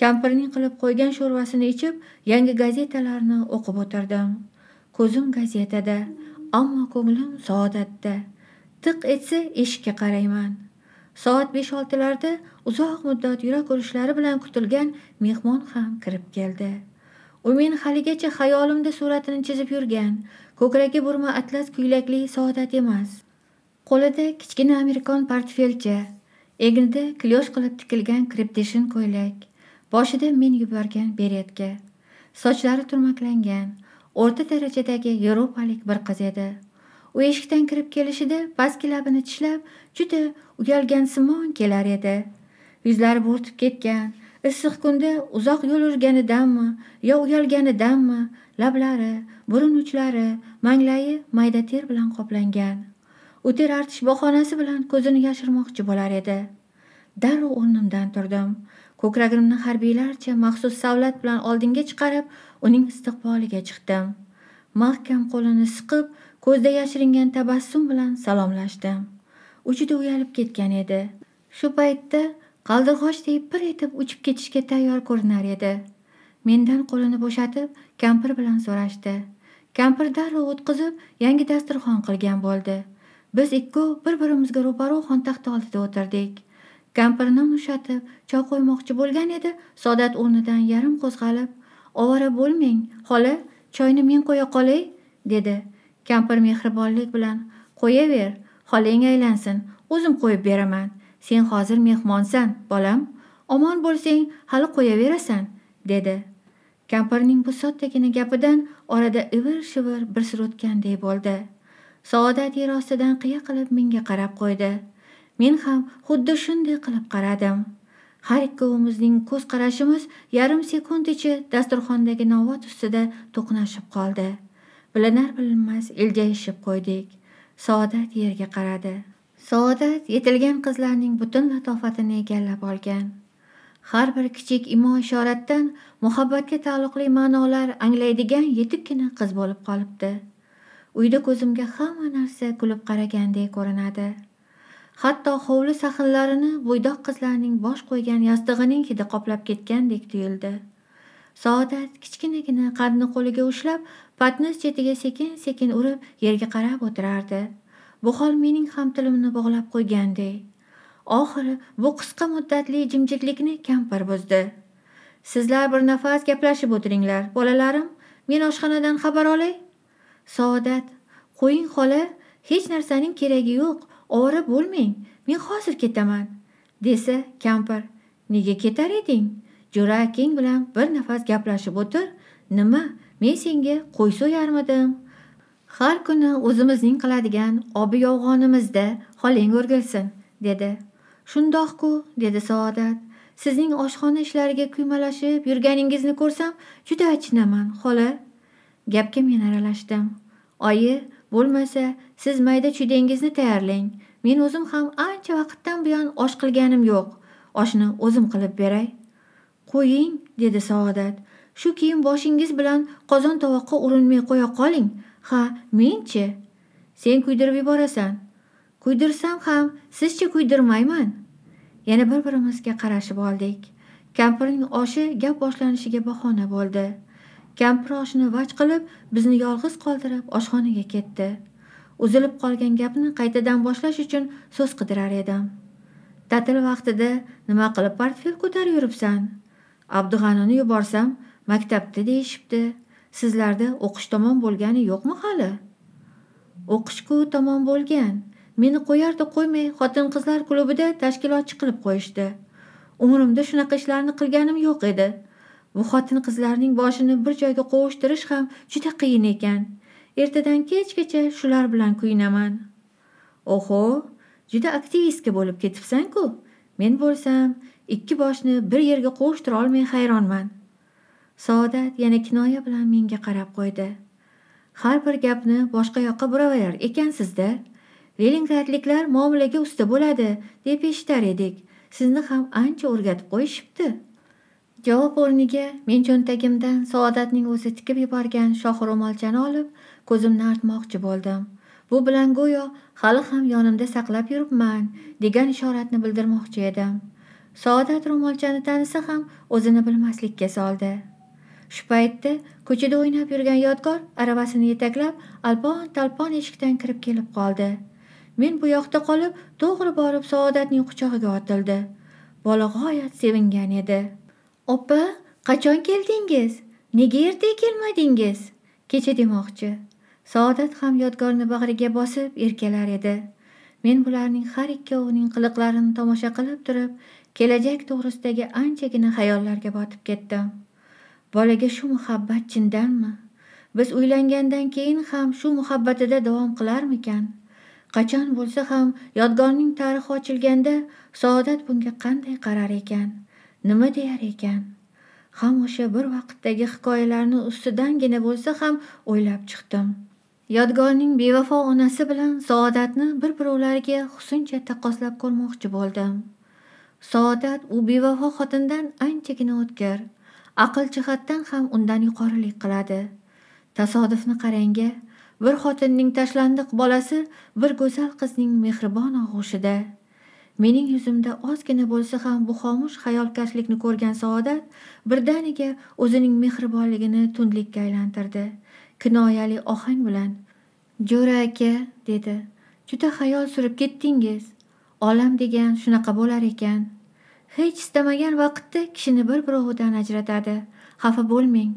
kampirning qilib qo'ygan sho'rvasini ichib yangi gazetalarni o'qib o'tirdim ko'zim gazetada ammo ko'nglim saodatda tiq etsa eshikka qarayman soat besh oltilarda uzoq muddat yurak urishlari bilan kutilgan mehmon ham kirib keldi u men haligacha xayolimda suratini chizib yurgan ko'kragi burma atlas ko'ylakli saodat emas qo'lida kichkina amerikan portfelcha egnida klyosh qilib tikilgan kriptishin ko'ylak boshida men yuborgan beretka sochlari turmaklangan o'rta darajadagi yevropalik bir qiz edi u eshikdan kirib kelishida pastki labini tishlab juda uyalgansimon kelar edi yuzlari bo'rtib ketgan issiq kunda uzoq yo'l yurganidanmi yo uyalganidanmi lablari burun uchlari manglayi mayda ter bilan qoplangan u ter artish bahonasi bilan ko'zini yashirmoqchi bo'lar edi darrov o'rnimdan turdim ko'kragimni harbiylarcha maxsus savlat bilan oldinga chiqarib uning istiqboliga chiqdim mahkam qo'lini siqib ko'zda yashiringan tabassum bilan salomlashdim u juda uyalib ketgan edi shu paytda qaldirg'ochdek pir etib uchib ketishga tayyor ko'rinar edi mendan qo'lini bo'shatib kampir bilan so'rashdi kampir darrov o'tqizib yangi dasturxon qilgan bo'ldi biz ikkov bir birimizga ro'paro xontaxta oldida o'tirdik kampirni mushatib choy qo'ymoqchi bo'lgan edi sodat o'rnidan yarim qo'zg'alib ovora bo'lmang xola choyni men qo'ya qolay dedi kampir mehribonlik bilan qo'yaver xolang aylansin o'zim qo'yib beraman sen hozir mehmonsan bolam omon bo'lsang hali qo'yaverasan dedi kampirning bu soddagina gapidan orada ivir shivir bir sir o'tganday bo'ldi saodat yer ostidan qiya qilib menga qarab qo'ydi men ham xuddi shunday qilib qaradim har ikkovimizning ko'z qarashimiz yarim sekund ichi dasturxondagi novvot ustida to'qnashib qoldi bilinar bilinmas iljayishib qo'ydik saodat yerga qaradi saodat yetilgan qizlarning butun latofatini egallab olgan har bir kichik imo ishoratdan muhabbatga taalluqli ma'nolar anglaydigan yetukkina qiz bo'lib qolibdi uyda ko'zimga hamma narsa kulib qaragandek ko'rinadi hatto hovli sahnlarini bo'ydoq qizlarning bosh qo'ygan yostig'ining hidi qoplab ketgandek tuyuldi saodat kichkinagina qadni qo'liga ushlab patnis chetiga sekin sekin urib yerga qarab o'tirardi bu hol mening ham tilimni bog'lab qo'yganday oxiri bu qisqa muddatli jimjitlikni kampir buzdi sizlar bir nafas gaplashib o'tiringlar bolalarim men oshxonadan xabar olay saodat qo'ying xola hech narsaning keragi yo'q ovora bo'lmang men hozir ketaman desa kampir nega ketar eding jo'ra akang bilan bir nafas gaplashib o'tir nima men senga qo'y so'yarmidim har kuni o'zimizning qiladigan obi yovg'onimizda holang o'rgilsin dedi shundoqku dedi saodat sizning oshxona ishlariga kuymalashib yurganingizni ko'rsam juda achinaman xola gapga men aralashdim oyi bo'lmasa siz mayda chuydangizni tayyorlang men o'zim ham ancha vaqtdan buyon osh qilganim yo'q oshni o'zim qilib beray qo'ying dedi saodat shu kiyim boshingiz bilan qozon tovoqqa urinmay qo'ya qoling ha menchi sen kuydirib yuborasan kuydirsam ham sizcha kuydirmayman yana bir birimizga qarashib oldik kampirning oshi gap boshlanishiga bahona bo'ldi kampir oshini vaj qilib bizni yolg'iz qoldirib oshxonaga ketdi uzilib qolgan gapni qaytadan boshlash uchun so'z qidirar edim ta'til vaqtida nima qilib portfel ko'tarib yuribsan abdug'anini yuborsam maktabda deyishibdi sizlarda o'qish tamom bo'lgani yo'qmi hali o'qish tomon bo'lgan meni qo'yardi qo'ymay xotin qizlar klubida tashkilotchi qilib qo'yishdi umrimda shunaqa ishlarni qilganim yo'q edi bu xotin qizlarning boshini bir joyga qovushtirish ham juda qiyin ekan ertadan kechgacha shular bilan kuynaman oho juda aktivistka bo'lib ketibsanku ku men bo'lsam ikki boshni bir yerga qovushtira olmay hayronman saodat yana kinoya bilan menga qarab qo'ydi har bir gapni boshqa yoqqa buraverar ekansizda velingradliklar muomalaga usta bo'ladi deb eshitar edik sizni ham ancha o'rgatib qo'yishibdi javob o'rniga men cho'ntagimdan saodatning o'zi tikib yuborgan shoh ro'molchani olib ko'zimni artmoqchi bo'ldim bu bilan go'yo hali ham yonimda saqlab yuribman degan ishoratni bildirmoqchi edim saodat ro'molchani tanisa ham o'zini bilmaslikka soldi shu paytda ko'chada o'ynab yurgan yodgor aravasini yetaklab alpon talpon eshikdan kirib kelib qoldi men bu yoqda qolib to'g'ri borib saodatning quchog'iga otildi bola g'oyat sevingan edi opa qachon keldingiz nega erta kelmadingiz kecha demoqchi saodat ham yodgorni bag'riga bosib erkalar edi men bularning har ikkovining qiliqlarini tomosha qilib turib kelajak to'g'risidagi anchagina xayollarga botib ketdim bolaga shu muhabbat chindanmi biz uylangandan keyin ham shu muhabbatida davom qilarmikan qachon bo'lsa ham yodgorning tarixi ochilganda saodat bunga qanday qarar ekan nima deyar ekan ham o'sha bir vaqtdagi hikoyalarni ustidangina bo'lsa ham o'ylab chiqdim yodgorning bevafo onasi bilan saodatni bir birovlariga husuncha taqqoslab ko'rmoqchi bo'ldim saodat u bevafo xotindan anchagina o'tkir aql jihatdan ham undan yuqorilik qiladi tasodifni qarang bir xotinning tashlandiq bolasi bir go'zal qizning mehribon og'ushida mening yuzimda ozgina bo'lsa ham bu xomush xayolkashlikni ko'rgan saodat birdaniga o'zining mehribonligini tundlikka aylantirdi kinoyali ohang bilan jo'ra aka dedi juda xayol surib ketdingiz olam degan shunaqa bo'lar ekan hech istamagan vaqtda kishini bir birovidan ajratadi xafa bo'lmang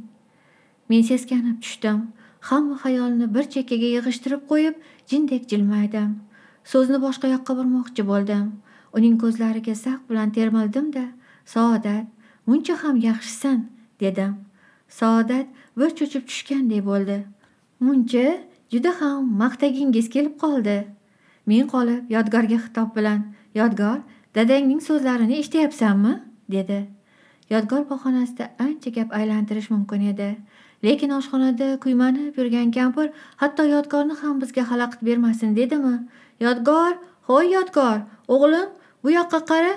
men seskanib tushdim hamma xayolini bir chekkaga yig'ishtirib qo'yib jindek jilmaydim so'zni boshqa yoqqa burmoqchi bo'ldim uning ko'zlariga zavq bilan termildim da saodat muncha ham yaxshisan dedim saodat bir cho'chib tushganday bo'ldi muncha juda ham maqtagingiz kelib qoldi men qolib yodgorga xitob bilan yodgor dadangning so'zlarini eshityapsanmi dedi yodgor bahonasida ancha gap aylantirish mumkin edi lekin oshxonada kuymanib yurgan kampir hatto yodgorni ham bizga xalaqit bermasin dedimi yodgor hoy yodgor o'g'lim bu yoqqa qara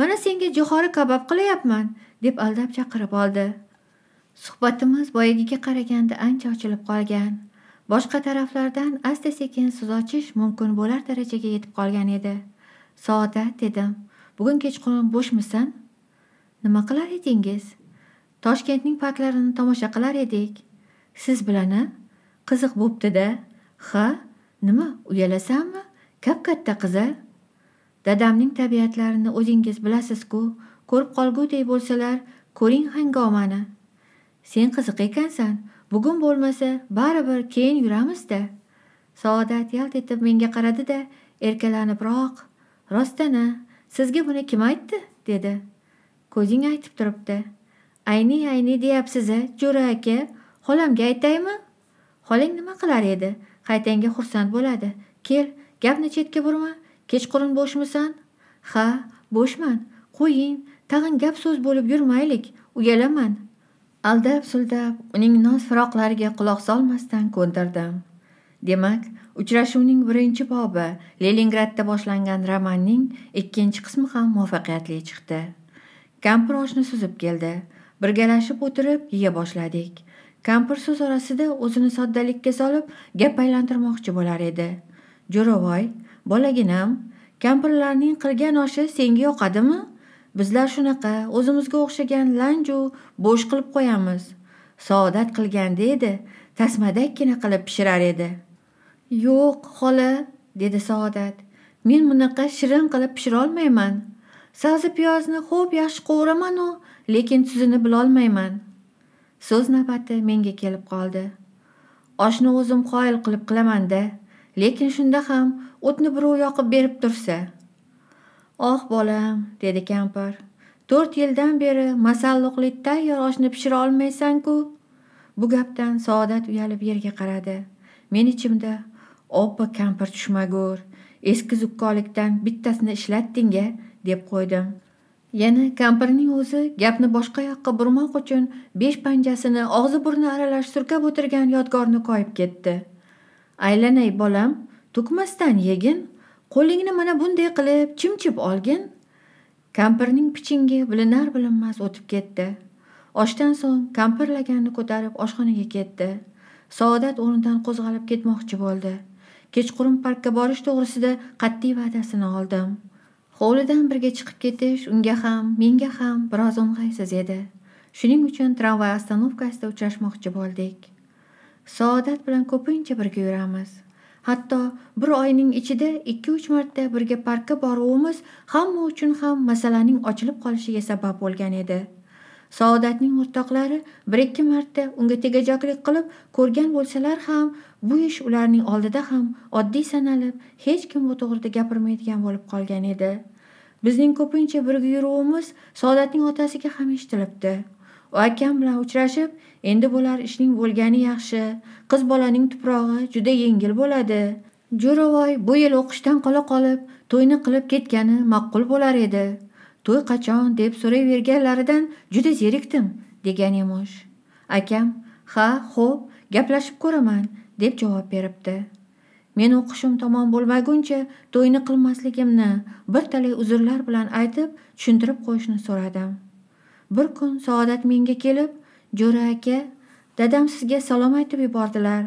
mana senga jo'xori kabob qilyapman deb aldab chaqirib oldi suhbatimiz boyagiga qaraganda ancha ochilib qolgan boshqa taraflardan asta sekin so'z ochish mumkin bo'lar darajaga yetib qolgan edi saodat dedim bugun kechqurun bo'shmisan nima qilar edingiz toshkentning parklarini tomosha qilar edik siz bilan a qiziq bo'ptida ha nima uyalasanmi kap katta qiza dadamning tabiatlarini o'zingiz bilasiz-ku. ko'rib qolgudek bo'lsalar ko'ring hangomani sen qiziq ekansan bugun bo'lmasa baribir keyin yuramizda saodat yalt etib menga qaradi da erkalanibroq rostana sizga buni kim aytdi dedi ko'zing aytib turibdi ayni ayni deyapsiz a jo'ra aka xolamga aytaymi xolang nima qilar edi qaytanga xursand bo'ladi kel gapni chetga burma kechqurun bo'shmisan ha bo'shman qo'ying tag'in gap so'z bo'lib yurmaylik uyalaman aldab suldab uning noz firoqlariga quloq solmasdan ko'ndirdim demak uchrashuvning birinchi bobi leningradda boshlangan romanning ikkinchi qismi ham muvaffaqiyatli chiqdi kampir oshni suzib keldi birgalashib o'tirib yeya boshladik kampir so'z orasida o'zini soddalikka solib gap aylantirmoqchi bo'lar edi jo'ravoy bolaginam kampirlarning qilgan oshi senga yoqadimi bizlar shunaqa o'zimizga o'xshagan lanju bo'sh qilib qo'yamiz saodat qilganda edi tasmadakkina qilib pishirar edi yo'q xola dedi saodat men bunaqa shirin qilib pishirolmayman sabzi piyozni xo'p yaxshi qovuramanu lekin tuzini bilolmayman. So'z navbati menga kelib qoldi. Oshni o'zim qoyil qilib qilaman-da, lekin shunda ham o'tni birov yoqib berib tursa. "Oh, bolam", dedi kampir. "4 yildan beri masalliqli tayyor oshni pishira olmaysan-ku." Bu gapdan Saodat uyalib yerga qaradi. Men ichimda "Oppa kampir tushmagur, eski zukkolikdan bittasini ishlatding-a?" deb qo'ydim. yana kampirning o'zi gapni boshqa yoqqa burmoq uchun besh panjasini og'zi burni aralash surkab o'tirgan yodgorni koyib ketdi aylanay bolam to'kmasdan yegin qo'lingni mana bunday qilib chimchib olgin kampirning pichingi bilinar bilinmas o'tib ketdi oshdan so'ng kampir laganni ko'tarib oshxonaga ketdi saodat o'rnidan qo'zg'alib ketmoqchi bo'ldi kechqurun parkka borish to'g'risida qat'iy va'dasini oldim hovlidan birga chiqib ketish unga ham menga ham biroz o'ng'aysiz edi shuning uchun tramvay ostanovkasida uchrashmoqchi bo'ldik saodat bilan ko'pincha birga yuramiz hatto bir oyning ichida ikki uch marta birga parkka boruvimiz hamma uchun ham masalaning ochilib qolishiga sabab bo'lgan edi saodatning o'rtoqlari bir ikki marta unga tegajoqlik qilib ko'rgan bo'lsalar ham bu ish ularning oldida ham oddiy sanalib hech kim bu to'g'rida gapirmaydigan bo'lib qolgan edi bizning ko'pincha birga yuruvimiz saodatning otasiga ham eshitilibdi u akam bilan uchrashib endi bular ishning bo'lgani yaxshi qiz bolaning tuprog'i juda yengil bo'ladi jo'ravoy bu yil o'qishdan qola qolib to'yni qilib ketgani ma'qul bo'lar edi to'y qachon deb so'rayverganlaridan juda zerikdim degan emish akam ha xo'p gaplashib ko'raman deb javob beribdi men o'qishim tamom bo'lmaguncha to'yni qilmasligimni bir talay uzrlar bilan aytib tushuntirib qo'yishni so'radim bir kun saodat menga kelib jo'ra aka dadam sizga salom aytib yubordilar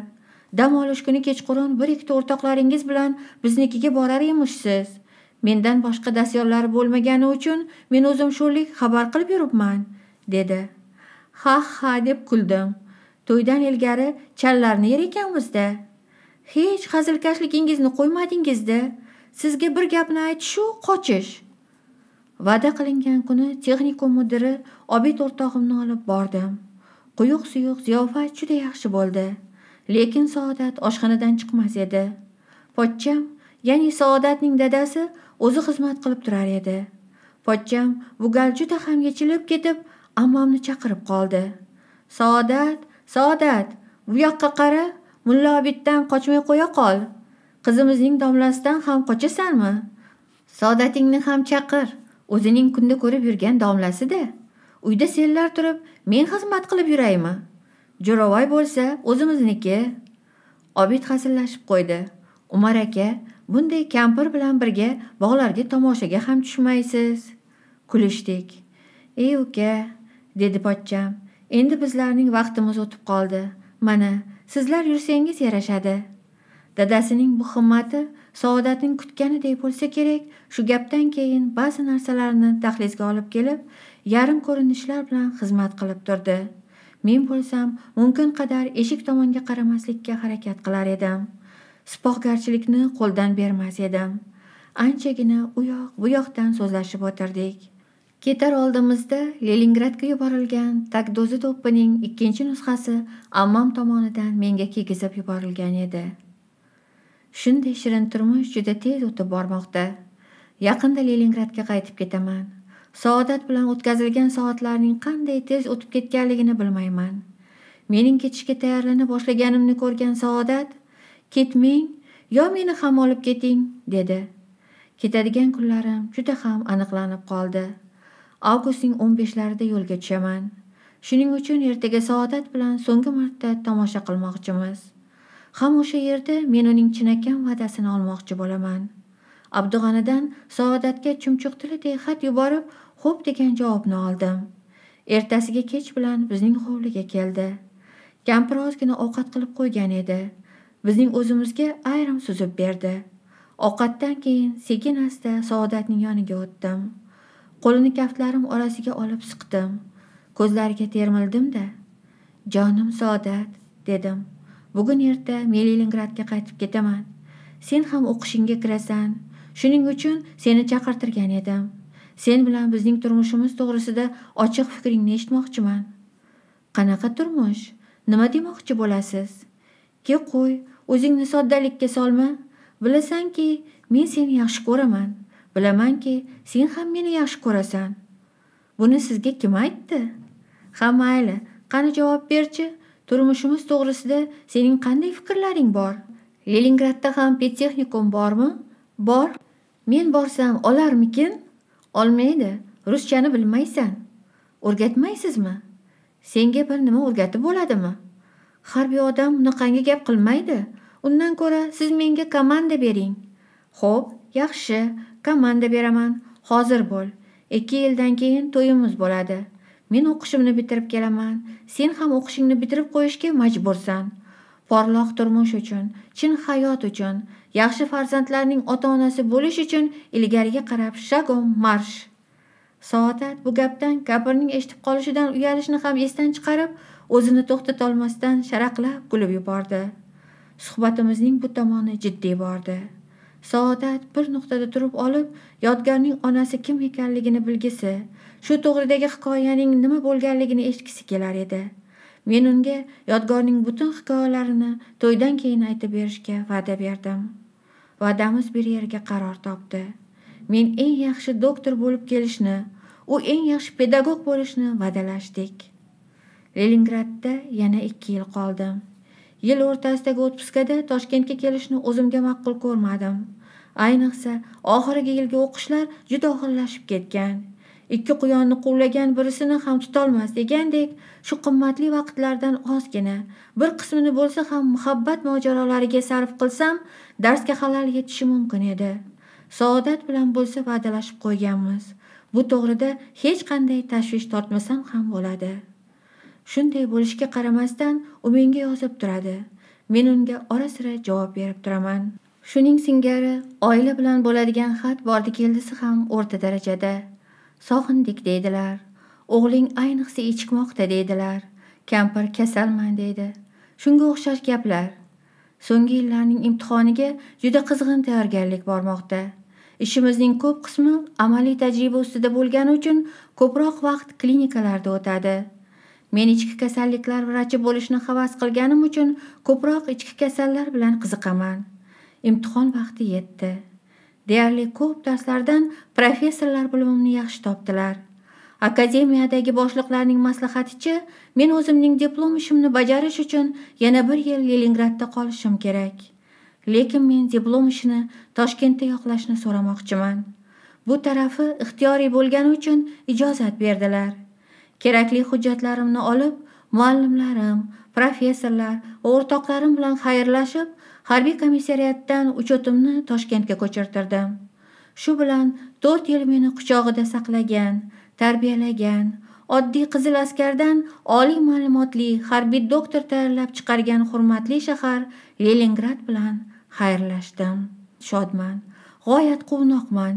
dam olish kuni kechqurun bir ikkita o'rtoqlaringiz bilan biznikiga borar emishsiz. mendan boshqa dasyonlari bo'lmagani uchun men o'zim sho'rlik xabar qilib yuribman dedi ha ha deb kuldim to'ydan ilgari challarni yer ekanmizda hech hazilkashligingizni qo'ymadingizda sizga bir gapni aytishu qochish va'da qilingan kuni texnikum mudiri obid o'rtog'imni olib bordim quyuq suyuq ziyofat juda yaxshi bo'ldi lekin saodat oshxonadan chiqmas edi pochcham ya'ni saodatning dadasi o'zi xizmat qilib turar edi pochcham bu gal juda ham yechilib ketib ammamni chaqirib qoldi saodat saodat bu yoqqa qara mulla obiddan qochmay qo'ya qol qizimizning domlasidan ham qochasanmi saodatingni ham chaqir o'zining kunda ko'rib yurgan domlasida uyda senlar turib men xizmat qilib yuraymi jo'ravoy bo'lsa o'zimizniki obid hazillashib qo'ydi umar aka bunday kampir bilan birga bog'larga tomoshaga ham tushmaysiz kulishdik ey uka dedi pochcham endi bizlarning vaqtimiz o'tib qoldi mana sizlar yursangiz yarashadi dadasining bu himmati saodatning kutganidek bo'lsa kerak shu gapdan keyin ba'zi narsalarni dahlizga olib kelib yarim ko'rinishlar bilan xizmat qilib turdi men bo'lsam mumkin qadar eshik tomonga qaramaslikka harakat qilar edim sipohgarchilikni qo'ldan bermas edim anchagina u yoq bu yoqdan so'zlashib o'tirdik ketar oldimizda leningradga yuborilgan takdozi to'ppining ikkinchi nusxasi ammam tomonidan menga kiygizib yuborilgan edi shunday shirin turmush juda tez o'tib bormoqda yaqinda leningradga qaytib ketaman saodat bilan o'tkazilgan soatlarning qanday tez o'tib ketganligini bilmayman mening ketishga tayyorlana boshlaganimni ko'rgan saodat ketmang yo meni ham olib keting dedi ketadigan kunlarim juda ham aniqlanib qoldi avgustning 15-larida yo'lga tushaman shuning uchun ertaga saodat bilan so'nggi marta tomosha qilmoqchimiz ham o'sha yerda men uning chinakam va'dasini olmoqchi bo'laman abdug'anidan saodatga chumchuq tilidek xat yuborib xo'p degan javobni oldim ertasiga kech bilan bizning hovliga keldi kampir ozgina ovqat qilib qo'ygan edi bizning o'zimizga ayrim suzib berdi ovqatdan keyin sekin asta saodatning yoniga o'tdim qo'lini kaftlarim orasiga olib siqdim ko'zlariga termildimda jonim saodat dedim bugun erta men leningradga qaytib ketaman sen ham o'qishingga kirasan shuning uchun seni chaqirtirgan edim sen bilan bizning turmushimiz to'g'risida ochiq fikringni eshitmoqchiman qanaqa turmush nima demoqchi bo'lasiz ke qo'y o'zingni soddalikka solma bilasanki men seni yaxshi ko'raman bilamanki sen ham meni yaxshi ko'rasan buni sizga kim aytdi ha mayli qani javob berchi turmushimiz to'g'risida sening qanday fikrlaring bor leningradda ham pedtexnikum bormi bor men borsam olarmikin olmaydi ruschani bilmaysan o'rgatmaysizmi senga bir nima o'rgatib bo'ladimi harbiy odam bunaqangi gap qilmaydi undan ko'ra siz menga komanda bering xo'p yaxshi komanda beraman hozir bo'l ikki yildan keyin to'yimiz bo'ladi men o'qishimni bitirib kelaman sen ham o'qishingni bitirib qo'yishga majbursan porloq turmush uchun chin hayot uchun yaxshi farzandlarning ota onasi bo'lish uchun ilgariga qarab shagom marsh soatat bu gapdan kapirning eshitib qolishidan uyalishni ham esdan chiqarib o'zini to'xtatolmasdan sharaqlab kulib yubordi suhbatimizning bu tomoni jiddiy bordi saodat bir nuqtada turib olib yodgorning onasi kim ekanligini bilgisi shu to'g'ridagi hikoyaning nima bo'lganligini eshitgisi kelar edi men unga yodgorning butun hikoyalarini to'ydan keyin aytib berishga va'da berdim va'damiz bir yerga qaror topdi men eng yaxshi doktor bo'lib kelishni u eng yaxshi pedagog bo'lishni va'dalashdik leningradda yana ikki yil qoldim yil o'rtasidagi otpuskada toshkentga kelishni o'zimga ma'qul ko'rmadim ayniqsa oxirgi yilgi o'qishlar juda og'irlashib ketgan ikki quyonni quvlagan birisini ham tutolmas degandek shu qimmatli vaqtlardan ozgina bir qismini bo'lsa ham muhabbat mojarolariga sarf qilsam darsga xalal yetishi mumkin edi saodat bilan bo'lsa va'dalashib qo'yganmiz bu to'g'rida hech qanday tashvish tortmasam ham bo'ladi shunday bo'lishiga qaramasdan u menga yozib turadi men unga ora sira javob berib turaman shuning singari oila bilan bo'ladigan xat bordi keldisi ham o'rta darajada sog'indik deydilar o'g'ling ayniqsa ichikmoqda deydilar kampir kasalman deydi shunga o'xshash gaplar so'nggi yillarning imtihoniga juda qizg'in tayyorgarlik bormoqda ishimizning ko'p qismi amaliy tajriba ustida bo'lgani uchun ko'proq vaqt klinikalarda o'tadi men ichki kasalliklar vrachi bo'lishni havas qilganim uchun ko'proq ichki kasallar bilan qiziqaman imtihon vaqti yetdi deyarli ko'p darslardan professorlar bilimimni yaxshi topdilar akademiyadagi boshliqlarning maslahatichi men o'zimning diplom ishimni bajarish uchun yana bir yil leningradda qolishim kerak lekin men diplom ishini toshkentda yoqlashni so'ramoqchiman bu tarafi ixtiyoriy bo'lgani uchun ijozat berdilar kerakli hujjatlarimni olib muallimlarim professorlar o'rtoqlarim bilan xayrlashib harbiy komissariyatdan uchotimni toshkentga ko'chirtirdim shu bilan to'rt yil meni quchog'ida saqlagan tarbiyalagan oddiy qizil askardan oliy ma'lumotli harbiy doktor tayyorlab chiqargan hurmatli shahar leningrad bilan xayrlashdim shodman g'oyat quvnoqman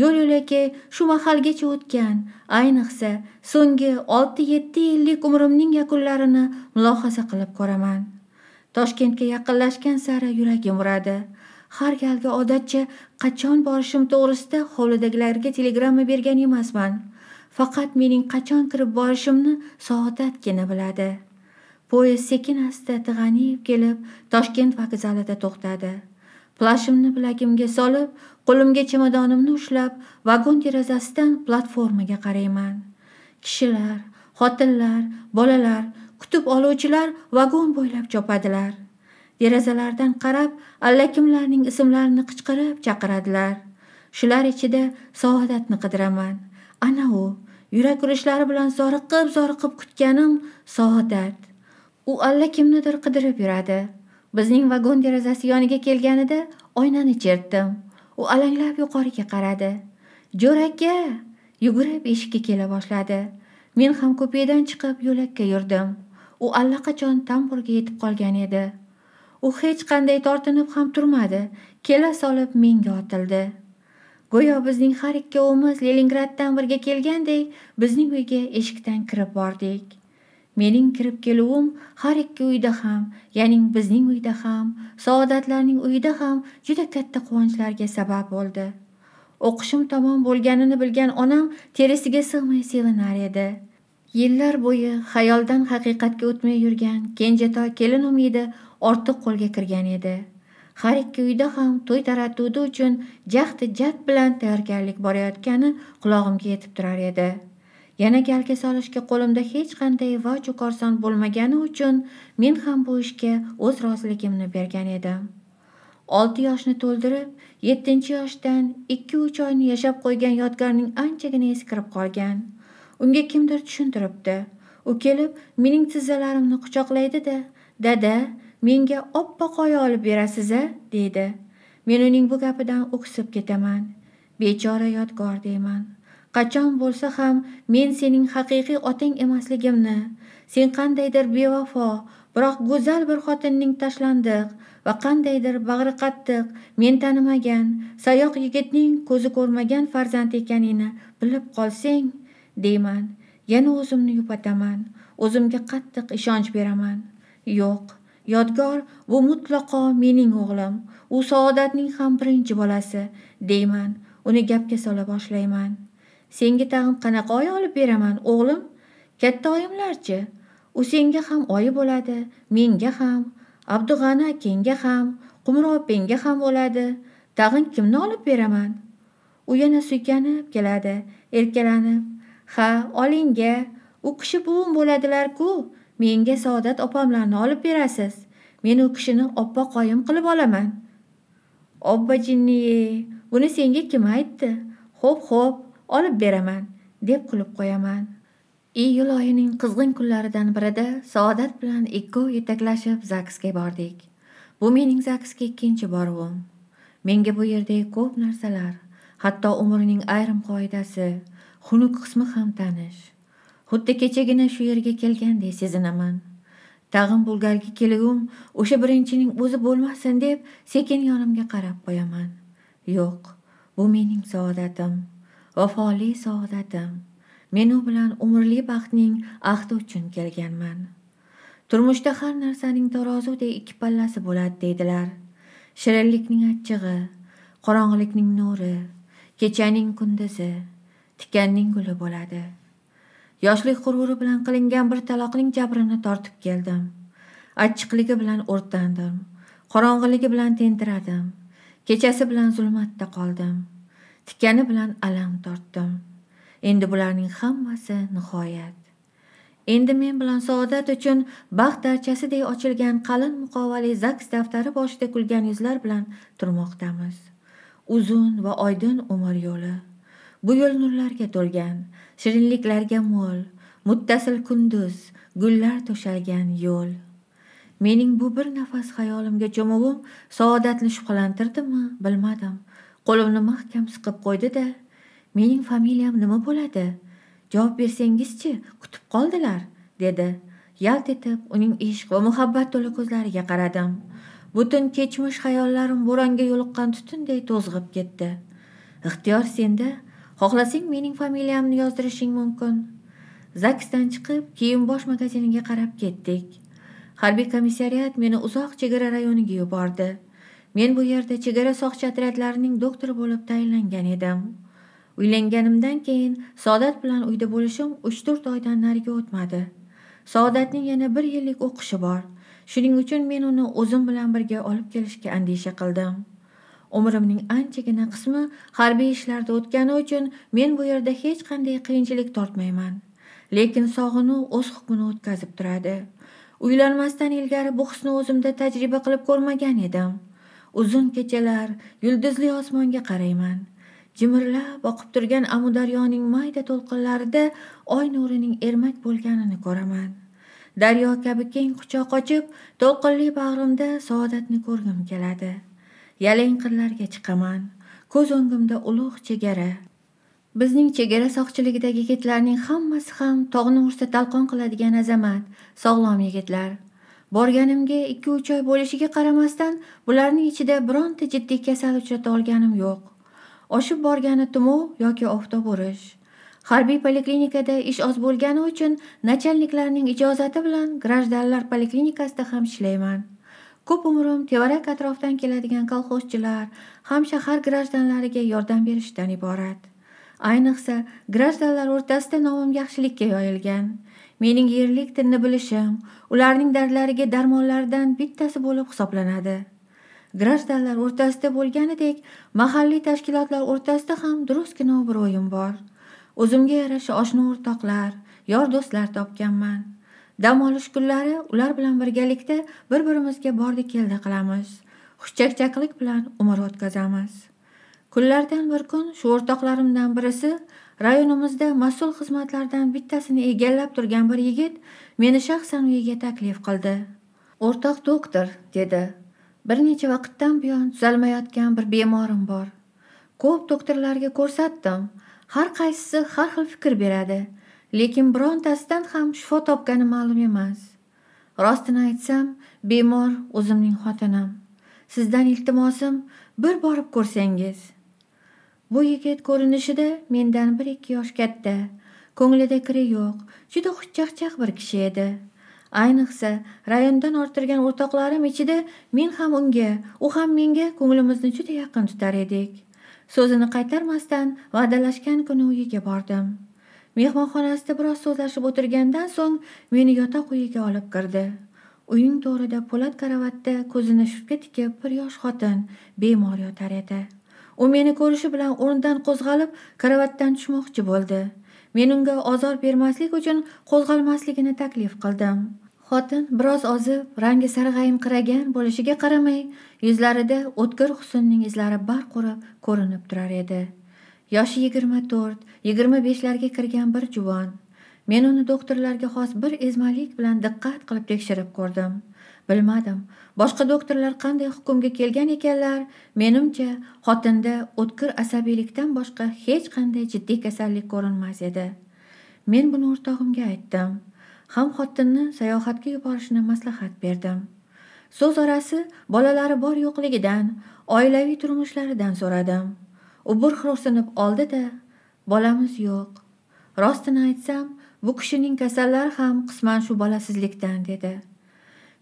yo'l yo'lakay shu mahalgacha o'tgan ayniqsa so'nggi olti yetti yillik umrimning yakunlarini mulohaza qilib ko'raman toshkentga yaqinlashgan sari yuragim uradi har galgi odatcha qachon borishim to'g'risida hovlidagilarga telegramma bergan emasman faqat mening qachon kirib borishimni soatatgina biladi poyezd sekin asta tig'anib kelib toshkent vokzalida to'xtadi plashimni bilagimga solib qo'limga chemadonimni ushlab vagon derazasidan platformaga qarayman kishilar xotinlar bolalar kutib oluvchilar vagon bo'ylab chopadilar derazalardan qarab allakimlarning ismlarini qichqirib chaqiradilar shular ichida saodatni qidiraman ana u yurak urishlari bilan zoriqib zoriqib kutganim saodat u allakimnidir qidirib yuradi bizning vagon derazasi yoniga kelganida oynani chertdim u alanglab yuqoriga qaradi jo'rakka yugurib eshikka kela boshladi men ham kupedan chiqib yo'lakka yurdim u allaqachon tamburga yetib qolgan edi u hech qanday tortinib ham turmadi kela solib menga otildi go'yo bizning har ikkovimiz leningraddan birga kelgandek bizning uyga eshikdan kirib bordik mening kirib keluvim har ikki uyda ham ya'ni bizning uyda ham saodatlarning uyida ham juda katta quvonchlarga sabab bo'ldi o'qishim tamom bo'lganini bilgan onam terisiga sig'may sevinar edi yillar bo'yi xayoldan haqiqatga o'tmay yurgan kenjatoy kelin umidi ortiq qo'lga kirgan edi har ikki uyda ham to'y taratuvdi uchun jahdi jad bilan tayyorgarlik borayotgani qulog'imga yetib turar edi yana galga solishga qo'limda hech qanday voju korson bo'lmagani uchun men ham bu ishga o'z roziligimni bergan edim olti yoshni to'ldirib yettinchi yoshdan ikki uch oyni yashab qo'ygan yodgorning anchagina eskirib qolgan unga kimdir tushuntiribdi u kelib mening tizzalarimni quchoqlaydi da dada menga oppoq oy olib berasiz a deydi men uning bu gapidan o'ksib ketaman bechora yodgor deyman qachon bo'lsa ham men sening haqiqiy otang emasligimni sen qandaydir bevafo biroq go'zal bir xotinning tashlandiq va qandaydir bag'ri qattiq men tanimagan sayoq yigitning ko'zi ko'rmagan farzand ekaningni bilib qolsang deyman yana o'zimni yupataman o'zimga qattiq ishonch beraman yo'q yodgor bu mutlaqo mening o'g'lim u saodatning ham birinchi bolasi deyman uni gapga sola boshlayman senga tag'in qanaqa oy olib beraman o'g'lim katta oyimlarchi u senga ham oyi bo'ladi menga ham abdug'ani akangga ham qumri opangga ham bo'ladi tag'in kimni olib beraman u yana suykanib keladi erkalanib ha olinga u kishi buvim bo'ladilar-ku. Menga Saodat opamlarni olib berasiz. Men u kishini oppa qoyim qilib olaman. Obba jinniye, buni senga kim aytdi? Xo'p, xo'p, olib beraman deb kulib qo'yaman iyul oyining qizg'in kunlaridan birida saodat bilan ikkov yetaklashib zaksga bordik bu mening zaksga ikkinchi boruvim menga bu yerda ko'p narsalar hatto umrning ayrim qoidasi xunuk qismi ham tanish xuddi kechagina shu yerga kelgandek sezinaman tag'in bulgarga keluvim o'sha birinchining o'zi bo'lmasin deb sekin yonimga qarab qo'yaman yo'q bu mening saodatim vafoli saodatim u bilan umrli baxtning ahdi uchun kelganman turmushda har narsaning taroziday ikki pallasi bo'ladi deydilar shirinlikning achchig'i qorong'ilikning nuri kechaning kunduzi tikanning guli bo'ladi yoshlik g'ururi bilan qilingan bir taloqning jabrini tortib keldim achchiqligi bilan o'rtandim qorong'iligi bilan tentiradim kechasi bilan zulmatda qoldim tikani bilan alam tortdim endi bularning hammasi nihoyat endi men bilan saodat uchun baxt darchasidek ochilgan qalin muqovali zaks daftari boshida kulgan yuzlar bilan turmoqdamiz uzun va oydin umr yo'li bu yo'l nurlarga to'lgan shirinliklarga mo'l muttasil kunduz gullar to'shalgan yo'l mening bu bir nafas xayolimga cho'muvim saodatni shubhalantirdimi bilmadim qo'limni mahkam siqib qo'ydi-da, "Mening familiyam nima bo'ladi? Javob bersangizchi, kutib qoldilar", dedi. Yalt etib, uning ishq va muhabbat to'la ko'zlariga qaradim. Butun kechmish xayollarim bo'ronga yo'liqqan tutunday to'zg'ib ketdi. Ixtiyor senda, xohlasang mening familiyamni yozdirishing mumkin. Zaksdan chiqib, kiyim bosh magaziniga qarab ketdik. Harbiy komissariyat meni uzoq chegara rayoniga yubordi. men bu yerda chegara soqchi otryadlarining doktori bo'lib tayinlangan edim uylanganimdan keyin saodat bilan uyda bo'lishim uch to'rt oydan nariga o'tmadi saodatning yana bir yillik o'qishi bor shuning uchun men uni o'zim bilan birga olib kelishga andisha qildim umrimning anchagina qismi harbiy ishlarda o'tgani uchun men bu yerda hech qanday qiyinchilik tortmayman lekin sog'inuv o'z hukmini o'tkazib turadi uylanmasdan ilgari bu hisni o'zimda tajriba qilib ko'rmagan edim uzun kechalar yulduzli osmonga qarayman jimirlab oqib turgan amudaryoning mayda to'lqinlarida oy nurining ermak bo'lganini ko'raman daryo kabi keng quchoq ochib to'lqinli bag'rimda saodatni ko'rgim keladi yalang qirlarga chiqaman ko'z o'ngimda ulug' chegara bizning chegara soqchiligidagi yigitlarning hammasi ham tog'ni ursa talqon qiladigan azamat sog'lom yigitlar borganimga ikki uch oy bo'lishiga qaramasdan bularning ichida bironta jiddiy kasal uchrata olganim yo'q oshib borgani tumov yoki oftob urish harbiy poliklinikada ish oz bo'lgani uchun nachalniklarning ijozati bilan grajdanlar poliklinikasida ham ishlayman ko'p umrim tevarak atrofdan keladigan kolxozchilar ham shahar grajdanlariga yordam berishdan iborat ayniqsa grajdanlar o'rtasida nomim yaxshilikka yoyilgan mening yerlik tilni bilishim ularning dardlariga darmonlardan bittasi bo'lib hisoblanadi grajdanlar o'rtasida bo'lganidek mahalliy tashkilotlar o'rtasida ham durustgina bir o'yim bor o'zimga yarasha oshna o'rtoqlar yor do'stlar topganman dam olish kunlari ular bilan birgalikda bir birimizga bordi keldi qilamiz xushchakchaqlik bilan umr o'tkazamiz kunlardan bir kun shu o'rtoqlarimdan birisi rayonimizda mas'ul xizmatlardan bittasini egallab turgan bir yigit meni shaxsan uyiga taklif qildi o'rtoq doktor dedi bir necha vaqtdan buyon tuzalmayotgan bir bemorim bor ko'p doktorlarga ko'rsatdim har qaysisi har xil fikr beradi lekin birontasidan ham shifo topgani ma'lum emas rostini aytsam bemor o'zimning xotinim sizdan iltimosim bir borib ko'rsangiz bu yigit ko'rinishida mendan bir ikki yosh katta ko'nglida kiri yo'q juda xushchaqchaq bir kishi edi ayniqsa rayondan orttirgan o'rtoqlarim ichida men ham unga u ham menga ko'nglimizni juda yaqin tutar edik so'zini qaytarmasdan va'dalashgan kuni uyiga bordim mehmonxonasida biroz so'zlashib o'tirgandan so'ng meni yotoq uyiga olib kirdi uyning to'rida po'lat karavotda ko'zini shuftga tikib bir yosh xotin bemor yotar edi u meni ko'rishi bilan o'rnidan qo'zg'alib karavatdan tushmoqchi bo'ldi men unga ozor bermaslik uchun qo'zg'almasligini taklif qildim xotin biroz ozib rangi sarg'ayinqiragan bo'lishiga qaramay yuzlarida o'tkir husnning izlari barq urib ko'rinib turar edi yoshi yigirma to'rt yigirma beshlarga kirgan bir juvon men uni doktorlarga xos bir ezmalik bilan diqqat qilib tekshirib ko'rdim bilmadim boshqa doktorlar qanday hukmga kelgan ekanlar menimcha xotinda o'tkir asabiylikdan boshqa hech qanday jiddiy kasallik ko'rinmas edi men buni o'rtog'imga aytdim ham xotinni sayohatga yuborishni maslahat berdim so'z orasi bolalari bor yo'qligidan oilaviy turmushlaridan so'radim u bir xo'rsinib oldi da bolamiz yo'q rostini aytsam bu kishining kasallari ham qisman shu bolasizlikdan dedi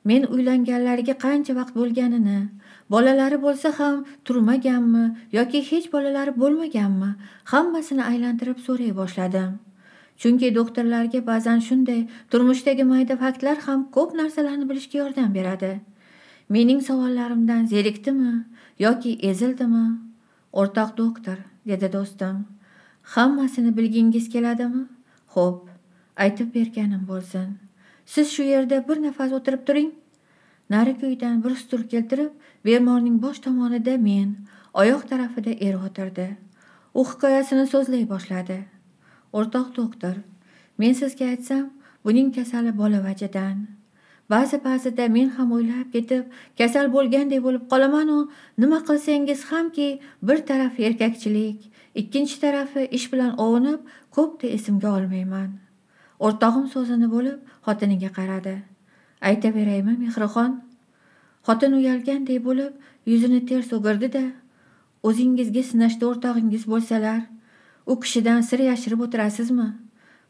men uylanganlariga qancha vaqt bo'lganini bolalari bo'lsa ham turmaganmi yoki hech bolalari bo'lmaganmi hammasini aylantirib so'ray boshladim chunki doktorlarga ba'zan shunday turmushdagi mayda faktlar ham ko'p narsalarni bilishga yordam beradi mening savollarimdan zerikdimi yoki ezildimi o'rtoq doktor dedi do'stim hammasini bilgingiz keladimi xo'p aytib berganim bo'lsin siz shu yerda bir nafas o'tirib turing narigi uydan bir stul keltirib bemorning bosh tomonida men oyoq tarafida er o'tirdi u hikoyasini so'zlay boshladi o'rtoq doktor men sizga aytsam buning kasali bola vajidan ba'zi ba'zida men ham o'ylab ketib kasal bo'lganday bo'lib qolamanu nima qilsangiz hamki bir tarafi erkakchilik ikkinchi tarafi ish bilan ovunib ko'pda esimga olmayman o'rtog'im so'zini bo'lib xotiniga qaradi aytaveraymi mehrixon xotin uyalganday bo'lib yuzini ter so'girdi da o'zingizga sinashta o'rtog'ingiz bo'lsalar u kishidan sir yashirib o'tirasizmi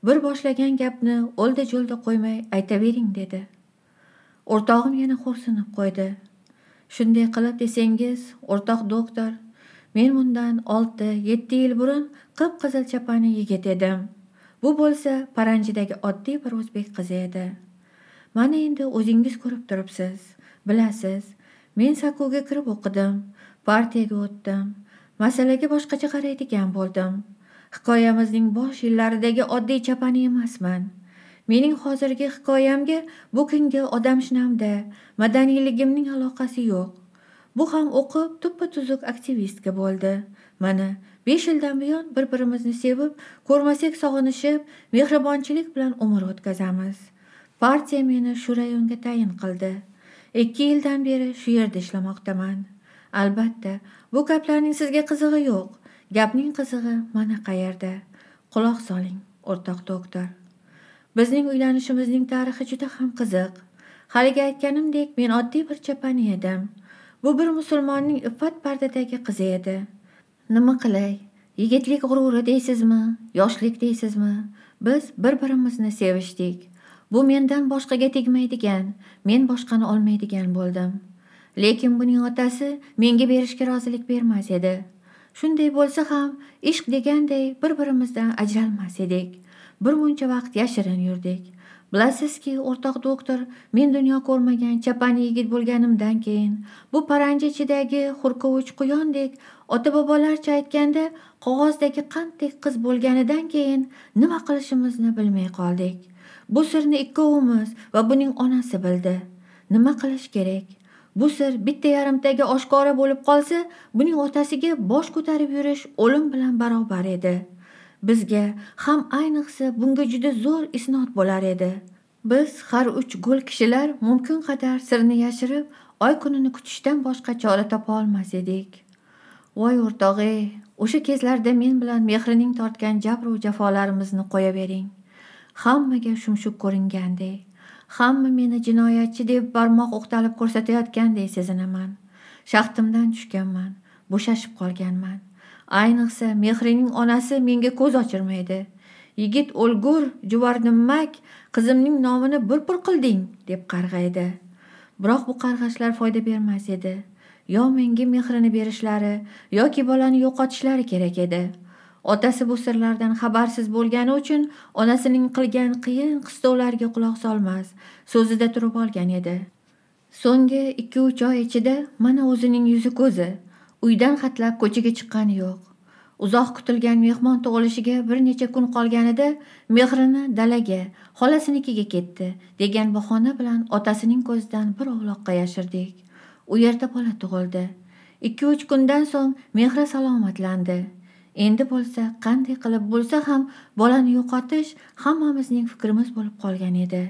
bir boshlagan gapni o'lda jo'lda qo'ymay aytavering dedi o'rtog'im yana xo'rsinib qo'ydi shunday qilib desangiz o'rtoq doktor men bundan olti yetti yil burun qip qizil chapani yigit edim bu bo'lsa paranjidagi oddiy bir o'zbek qizi edi mana endi o'zingiz ko'rib turibsiz bilasiz men sakuga kirib o'qidim partiyaga o'tdim masalaga boshqacha qaraydigan bo'ldim hikoyamizning bosh yillaridagi oddiy chapani emasman mening hozirgi hikoyamga bu kungi odamshinamda madaniyligimning aloqasi yo'q bu ham o'qib tuppa tuzuk aktivistka bo'ldi mana besh yildan buyon bir birimizni sevib ko'rmasak sog'inishib mehribonchilik bilan umr o'tkazamiz partiya meni shu rayonga tayin qildi ikki yildan beri shu yerda ishlamoqdaman albatta bu gaplarning sizga qizig'i yo'q gapning qizig'i mana qayerda quloq soling o'rtoq doktor bizning uylanishimizning tarixi juda ham qiziq haligi aytganimdek men oddiy bir chapani edim bu bir musulmonning iffat pardadagi qizi edi nima qilay yigitlik g'ururi deysizmi yoshlik deysizmi biz bir birimizni sevishdik bu mendan boshqaga tegmaydigan men boshqani olmaydigan bo'ldim lekin buning otasi menga berishga rozilik bermas edi shunday bo'lsa ham ishq deganday bir birimizdan ajralmas edik bir muncha vaqt yashirin yurdik bilasizki o'rtoq doktor men dunyo ko'rmagan chapani yigit bo'lganimdan keyin bu paranji ichidagi hurkovich quyondek ota bobolarcha aytganda qog'ozdagi qanddek qiz bo'lganidan keyin nima qilishimizni bilmay qoldik bu sirni ikkovimiz va buning onasi bildi nima qilish kerak bu sir bitta yarimtaga oshkora bo'lib qolsa buning otasiga bosh ko'tarib yurish o'lim bilan barobar edi bizga ham ayniqsa bunga juda zo'r isnot bo'lar edi biz har uch go'l kishilar mumkin qadar sirni yashirib oy kunini kutishdan boshqa chora topa olmas edik voy o'rtog'i o'sha kezlarda men bilan mehrining tortgan jabru jafolarimizni qo'yavering hammaga shumshuk ko'ringanday hamma meni jinoyatchi deb barmoq o'qtalib ko'rsatayotganday sezinaman shaxtimdan tushganman bo'shashib qolganman ayniqsa mehrining onasi menga ko'z ochirmaydi yigit o'lgur juvardimmak qizimning nomini bir pur qilding deb qarg'aydi biroq bu qarg'ashlar foyda bermas edi yo menga mehrini berishlari yoki bolani yo'qotishlari kerak edi otasi bu sirlardan xabarsiz bo'lgani uchun onasining qilgan qiyin qistovlariga quloq solmas so'zida turib olgan edi so'nggi ikki uch oy ichida mana o'zining yuzi ko'zi uydan xatlab ko'chaga chiqqani yo'q uzoq kutilgan mehmon tug'ilishiga bir necha kun qolganida mehrini dalaga xolasinikiga ketdi degan bahona bilan otasining ko'zidan bir ovloqqa yashirdik u yerda bola tug'ildi ikki uch kundan so'ng mehri salomatlandi endi bo'lsa qanday qilib bo'lsa ham bolani yo'qotish hammamizning fikrimiz bo'lib qolgan edi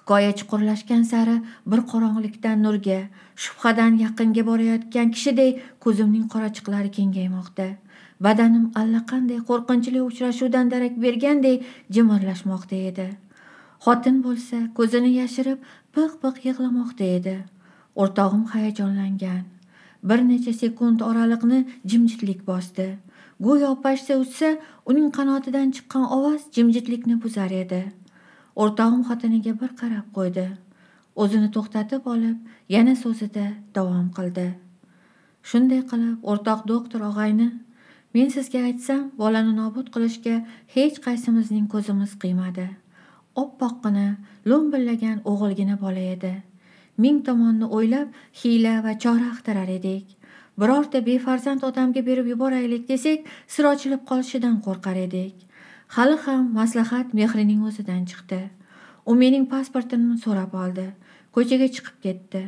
hikoya chuqurlashgan sari bir qorong'ulikdan nurga shubhadan yaqinga borayotgan kishiday ko'zimning qorachiqlari kengaymoqda badanim allaqanday qo'rqinchli uchrashuvdan darak berganday jimirlashmoqda edi xotin bo'lsa ko'zini yashirib piq piq yig'lamoqda edi o'rtog'im hayajonlangan bir necha sekund oraliqni jimjitlik bosdi go'yo pashsa uchsa uning qanotidan chiqqan ovoz jimjitlikni buzar edi o'rtog'im xotiniga bir qarab qo'ydi o'zini to'xtatib olib yana so'zida davom qildi shunday qilib o'rtoq doktor og'ayni men sizga aytsam bolani nobud qilishga hech qaysimizning ko'zimiz qiymadi oppoqqina lo'mbillagan o'g'ilgina bola edi ming tomonni o'ylab hiyla va chora axtarar edik birorta befarzand odamga berib yuboraylik desak sir ochilib qolishidan qo'rqar edik hali ham maslahat mehrining o'zidan chiqdi u mening pasportimni so'rab oldi ko'chaga chiqib ketdi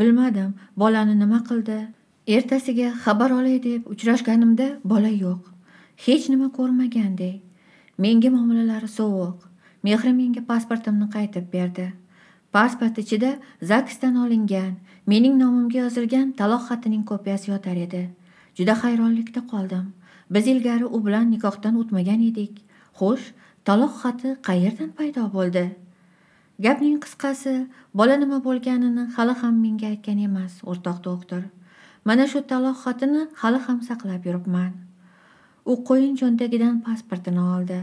bilmadim bolani nima qildi ertasiga xabar olay deb uchrashganimda bola yo'q hech nima ko'rmagandek menga muomalalari sovuq mehri menga pasportimni qaytib berdi pasport ichida zagsdan olingan mening nomimga yozilgan taloq xatining kopiyasi yotar edi juda hayronlikda qoldim biz ilgari u bilan nikohdan o'tmagan edik xo'sh taloq xati qayerdan paydo bo'ldi gapning qisqasi bola nima bo'lganini hali ham menga aytgan emas o'rtoq doktor mana shu taloq xatini hali ham saqlab yuribman u qo'yin cho'ntagidan pasportini oldi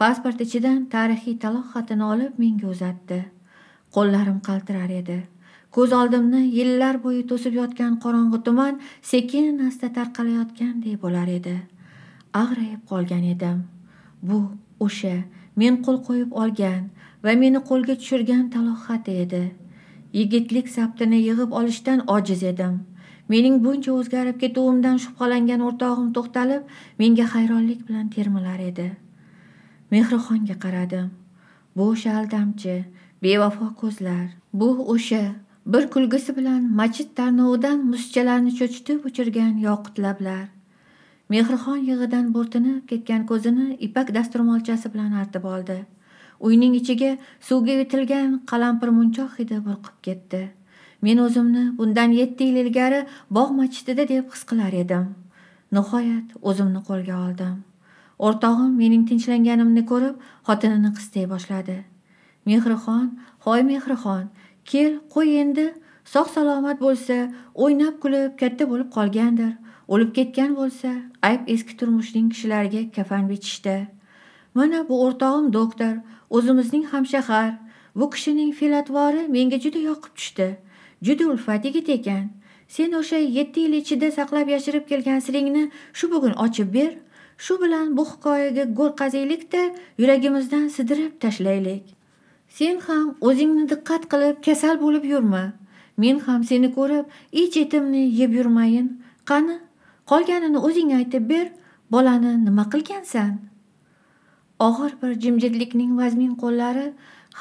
pasport ichidan tarixiy taloq xatini olib menga uzatdi qo'llarim qaltirar edi ko'z oldimni yillar bo'yi to'sib yotgan qorong'i tuman sekin asta tarqalayotgandek bo'lar edi ag'rayib qolgan edim bu o'sha men qo'l qo'yib olgan va meni qo'lga tushirgan taloqati edi yigitlik saptini yig'ib olishdan ojiz edim mening buncha o'zgarib ketuvimdan shubhalangan o'rtog'im to'xtalib menga hayronlik bilan termilar edi mehrixonga qaradim bu o'sha aldamchi bevafo ko'zlar bu o'sha bir kulgisi bilan machit tarnovidan muschalarni cho'chitib uchirgan yoqut lablar mehrixon yig'idan bo'rtinib ketgan ko'zini ipak dasturmolchasi bilan artib oldi uyning ichiga suvga yutilgan munchoq hidi burqib ketdi men o'zimni bundan yetti yil ilgari bog' machitida deb his qilar edim nihoyat o'zimni qo'lga oldim o'rtog'im mening tinchlanganimni ko'rib xotinini qistay boshladi mehrixon hoy mehrixon kel qo'y endi sog' salomat bo'lsa o'ynab kulib katta bo'lib qolgandir o'lib ketgan bo'lsa ayb eski turmushning kishilariga kafan bichishdi mana bu o'rtog'im doktor o'zimizning hamshahar bu kishining fe'latvori menga juda yoqib tushdi juda ulfat yigit ekan sen o'sha yetti yil ichida saqlab yashirib kelgan siringni shu bugun ochib ber shu bilan bu hikoyaga go'r qaziylikda yuragimizdan sidirib tashlaylik sen ham o'zingni diqqat qilib kasal bo'lib yurma men ham seni ko'rib ich etimni yeb yurmayin qani qolganini o'zing aytib ber bolani nima qilgansan og'ir bir jimjitlikning vazmin qo'llari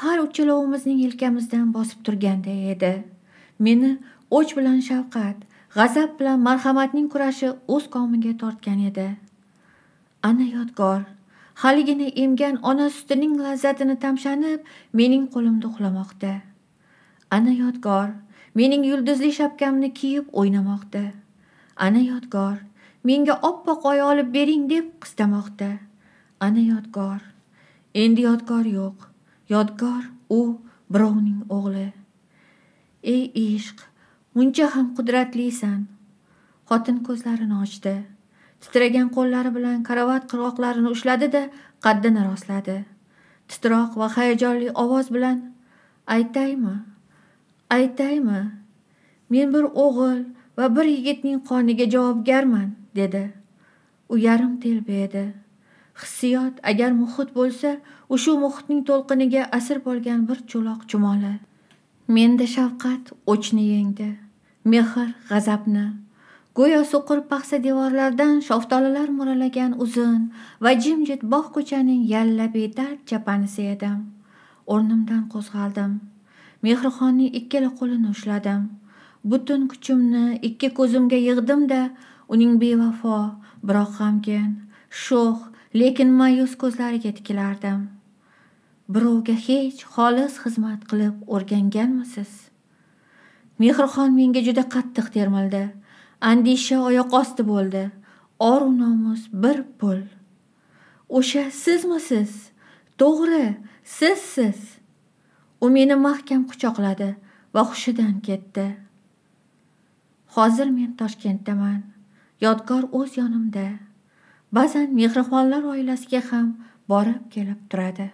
har uchalovimizning yelkamizdan bosib turganday edi meni o'ch bilan shafqat g'azab bilan marhamatning kurashi o'z komiga tortgan edi ana yodgor haligina emgan ona sutining lazzatini tamshanib mening qo'limda uxlamoqda ana yodgor mening yulduzli shapkamni kiyib o'ynamoqda ana yodgor menga oppoq oy olib bering deb qistamoqda ana yodgor endi yodgor yo'q yodgor u birovning o'g'li ey ishq muncha ham qudratlisan xotin ko'zlarini ochdi titragan qo'llari bilan karavat qirg'oqlarini ushladida qaddini rostladi titroq va hayajonli ovoz bilan aytaymi aytaymi men bir o'g'il va bir yigitning qoniga javobgarman dedi u yarim telba edi hissiyot agar muhit bo'lsa o'sha muhitning to'lqiniga asir bo'lgan bir cho'loq chumoli menda shafqat o'chni yengdi mehr g'azabni go'yo so'qir paxsa devorlardan shoftolalar mo'ralagan uzun va jimjit bog' ko'chaning yalla bedard chapanisi edim o'rnimdan qo'zg'aldim mehrixonning ikkala qo'lini ushladim butun kuchimni ikki ko'zimga yig'dimda uning bevafo biroq g'amgin sho'x lekin ma'yus ko'zlariga tikilardim birovga hech xolis xizmat qilib o'rganganmisiz mehrixon menga juda qattiq termildi andisha osti bo'ldi oru nomus bir pul o'sha sizmisiz to'g'ri sizsiz u meni mahkam quchoqladi va hushidan ketdi hozir men toshkentdaman yodgor o'z yonimda ba'zan mehrixonlar oilasiga ham borib kelib turadi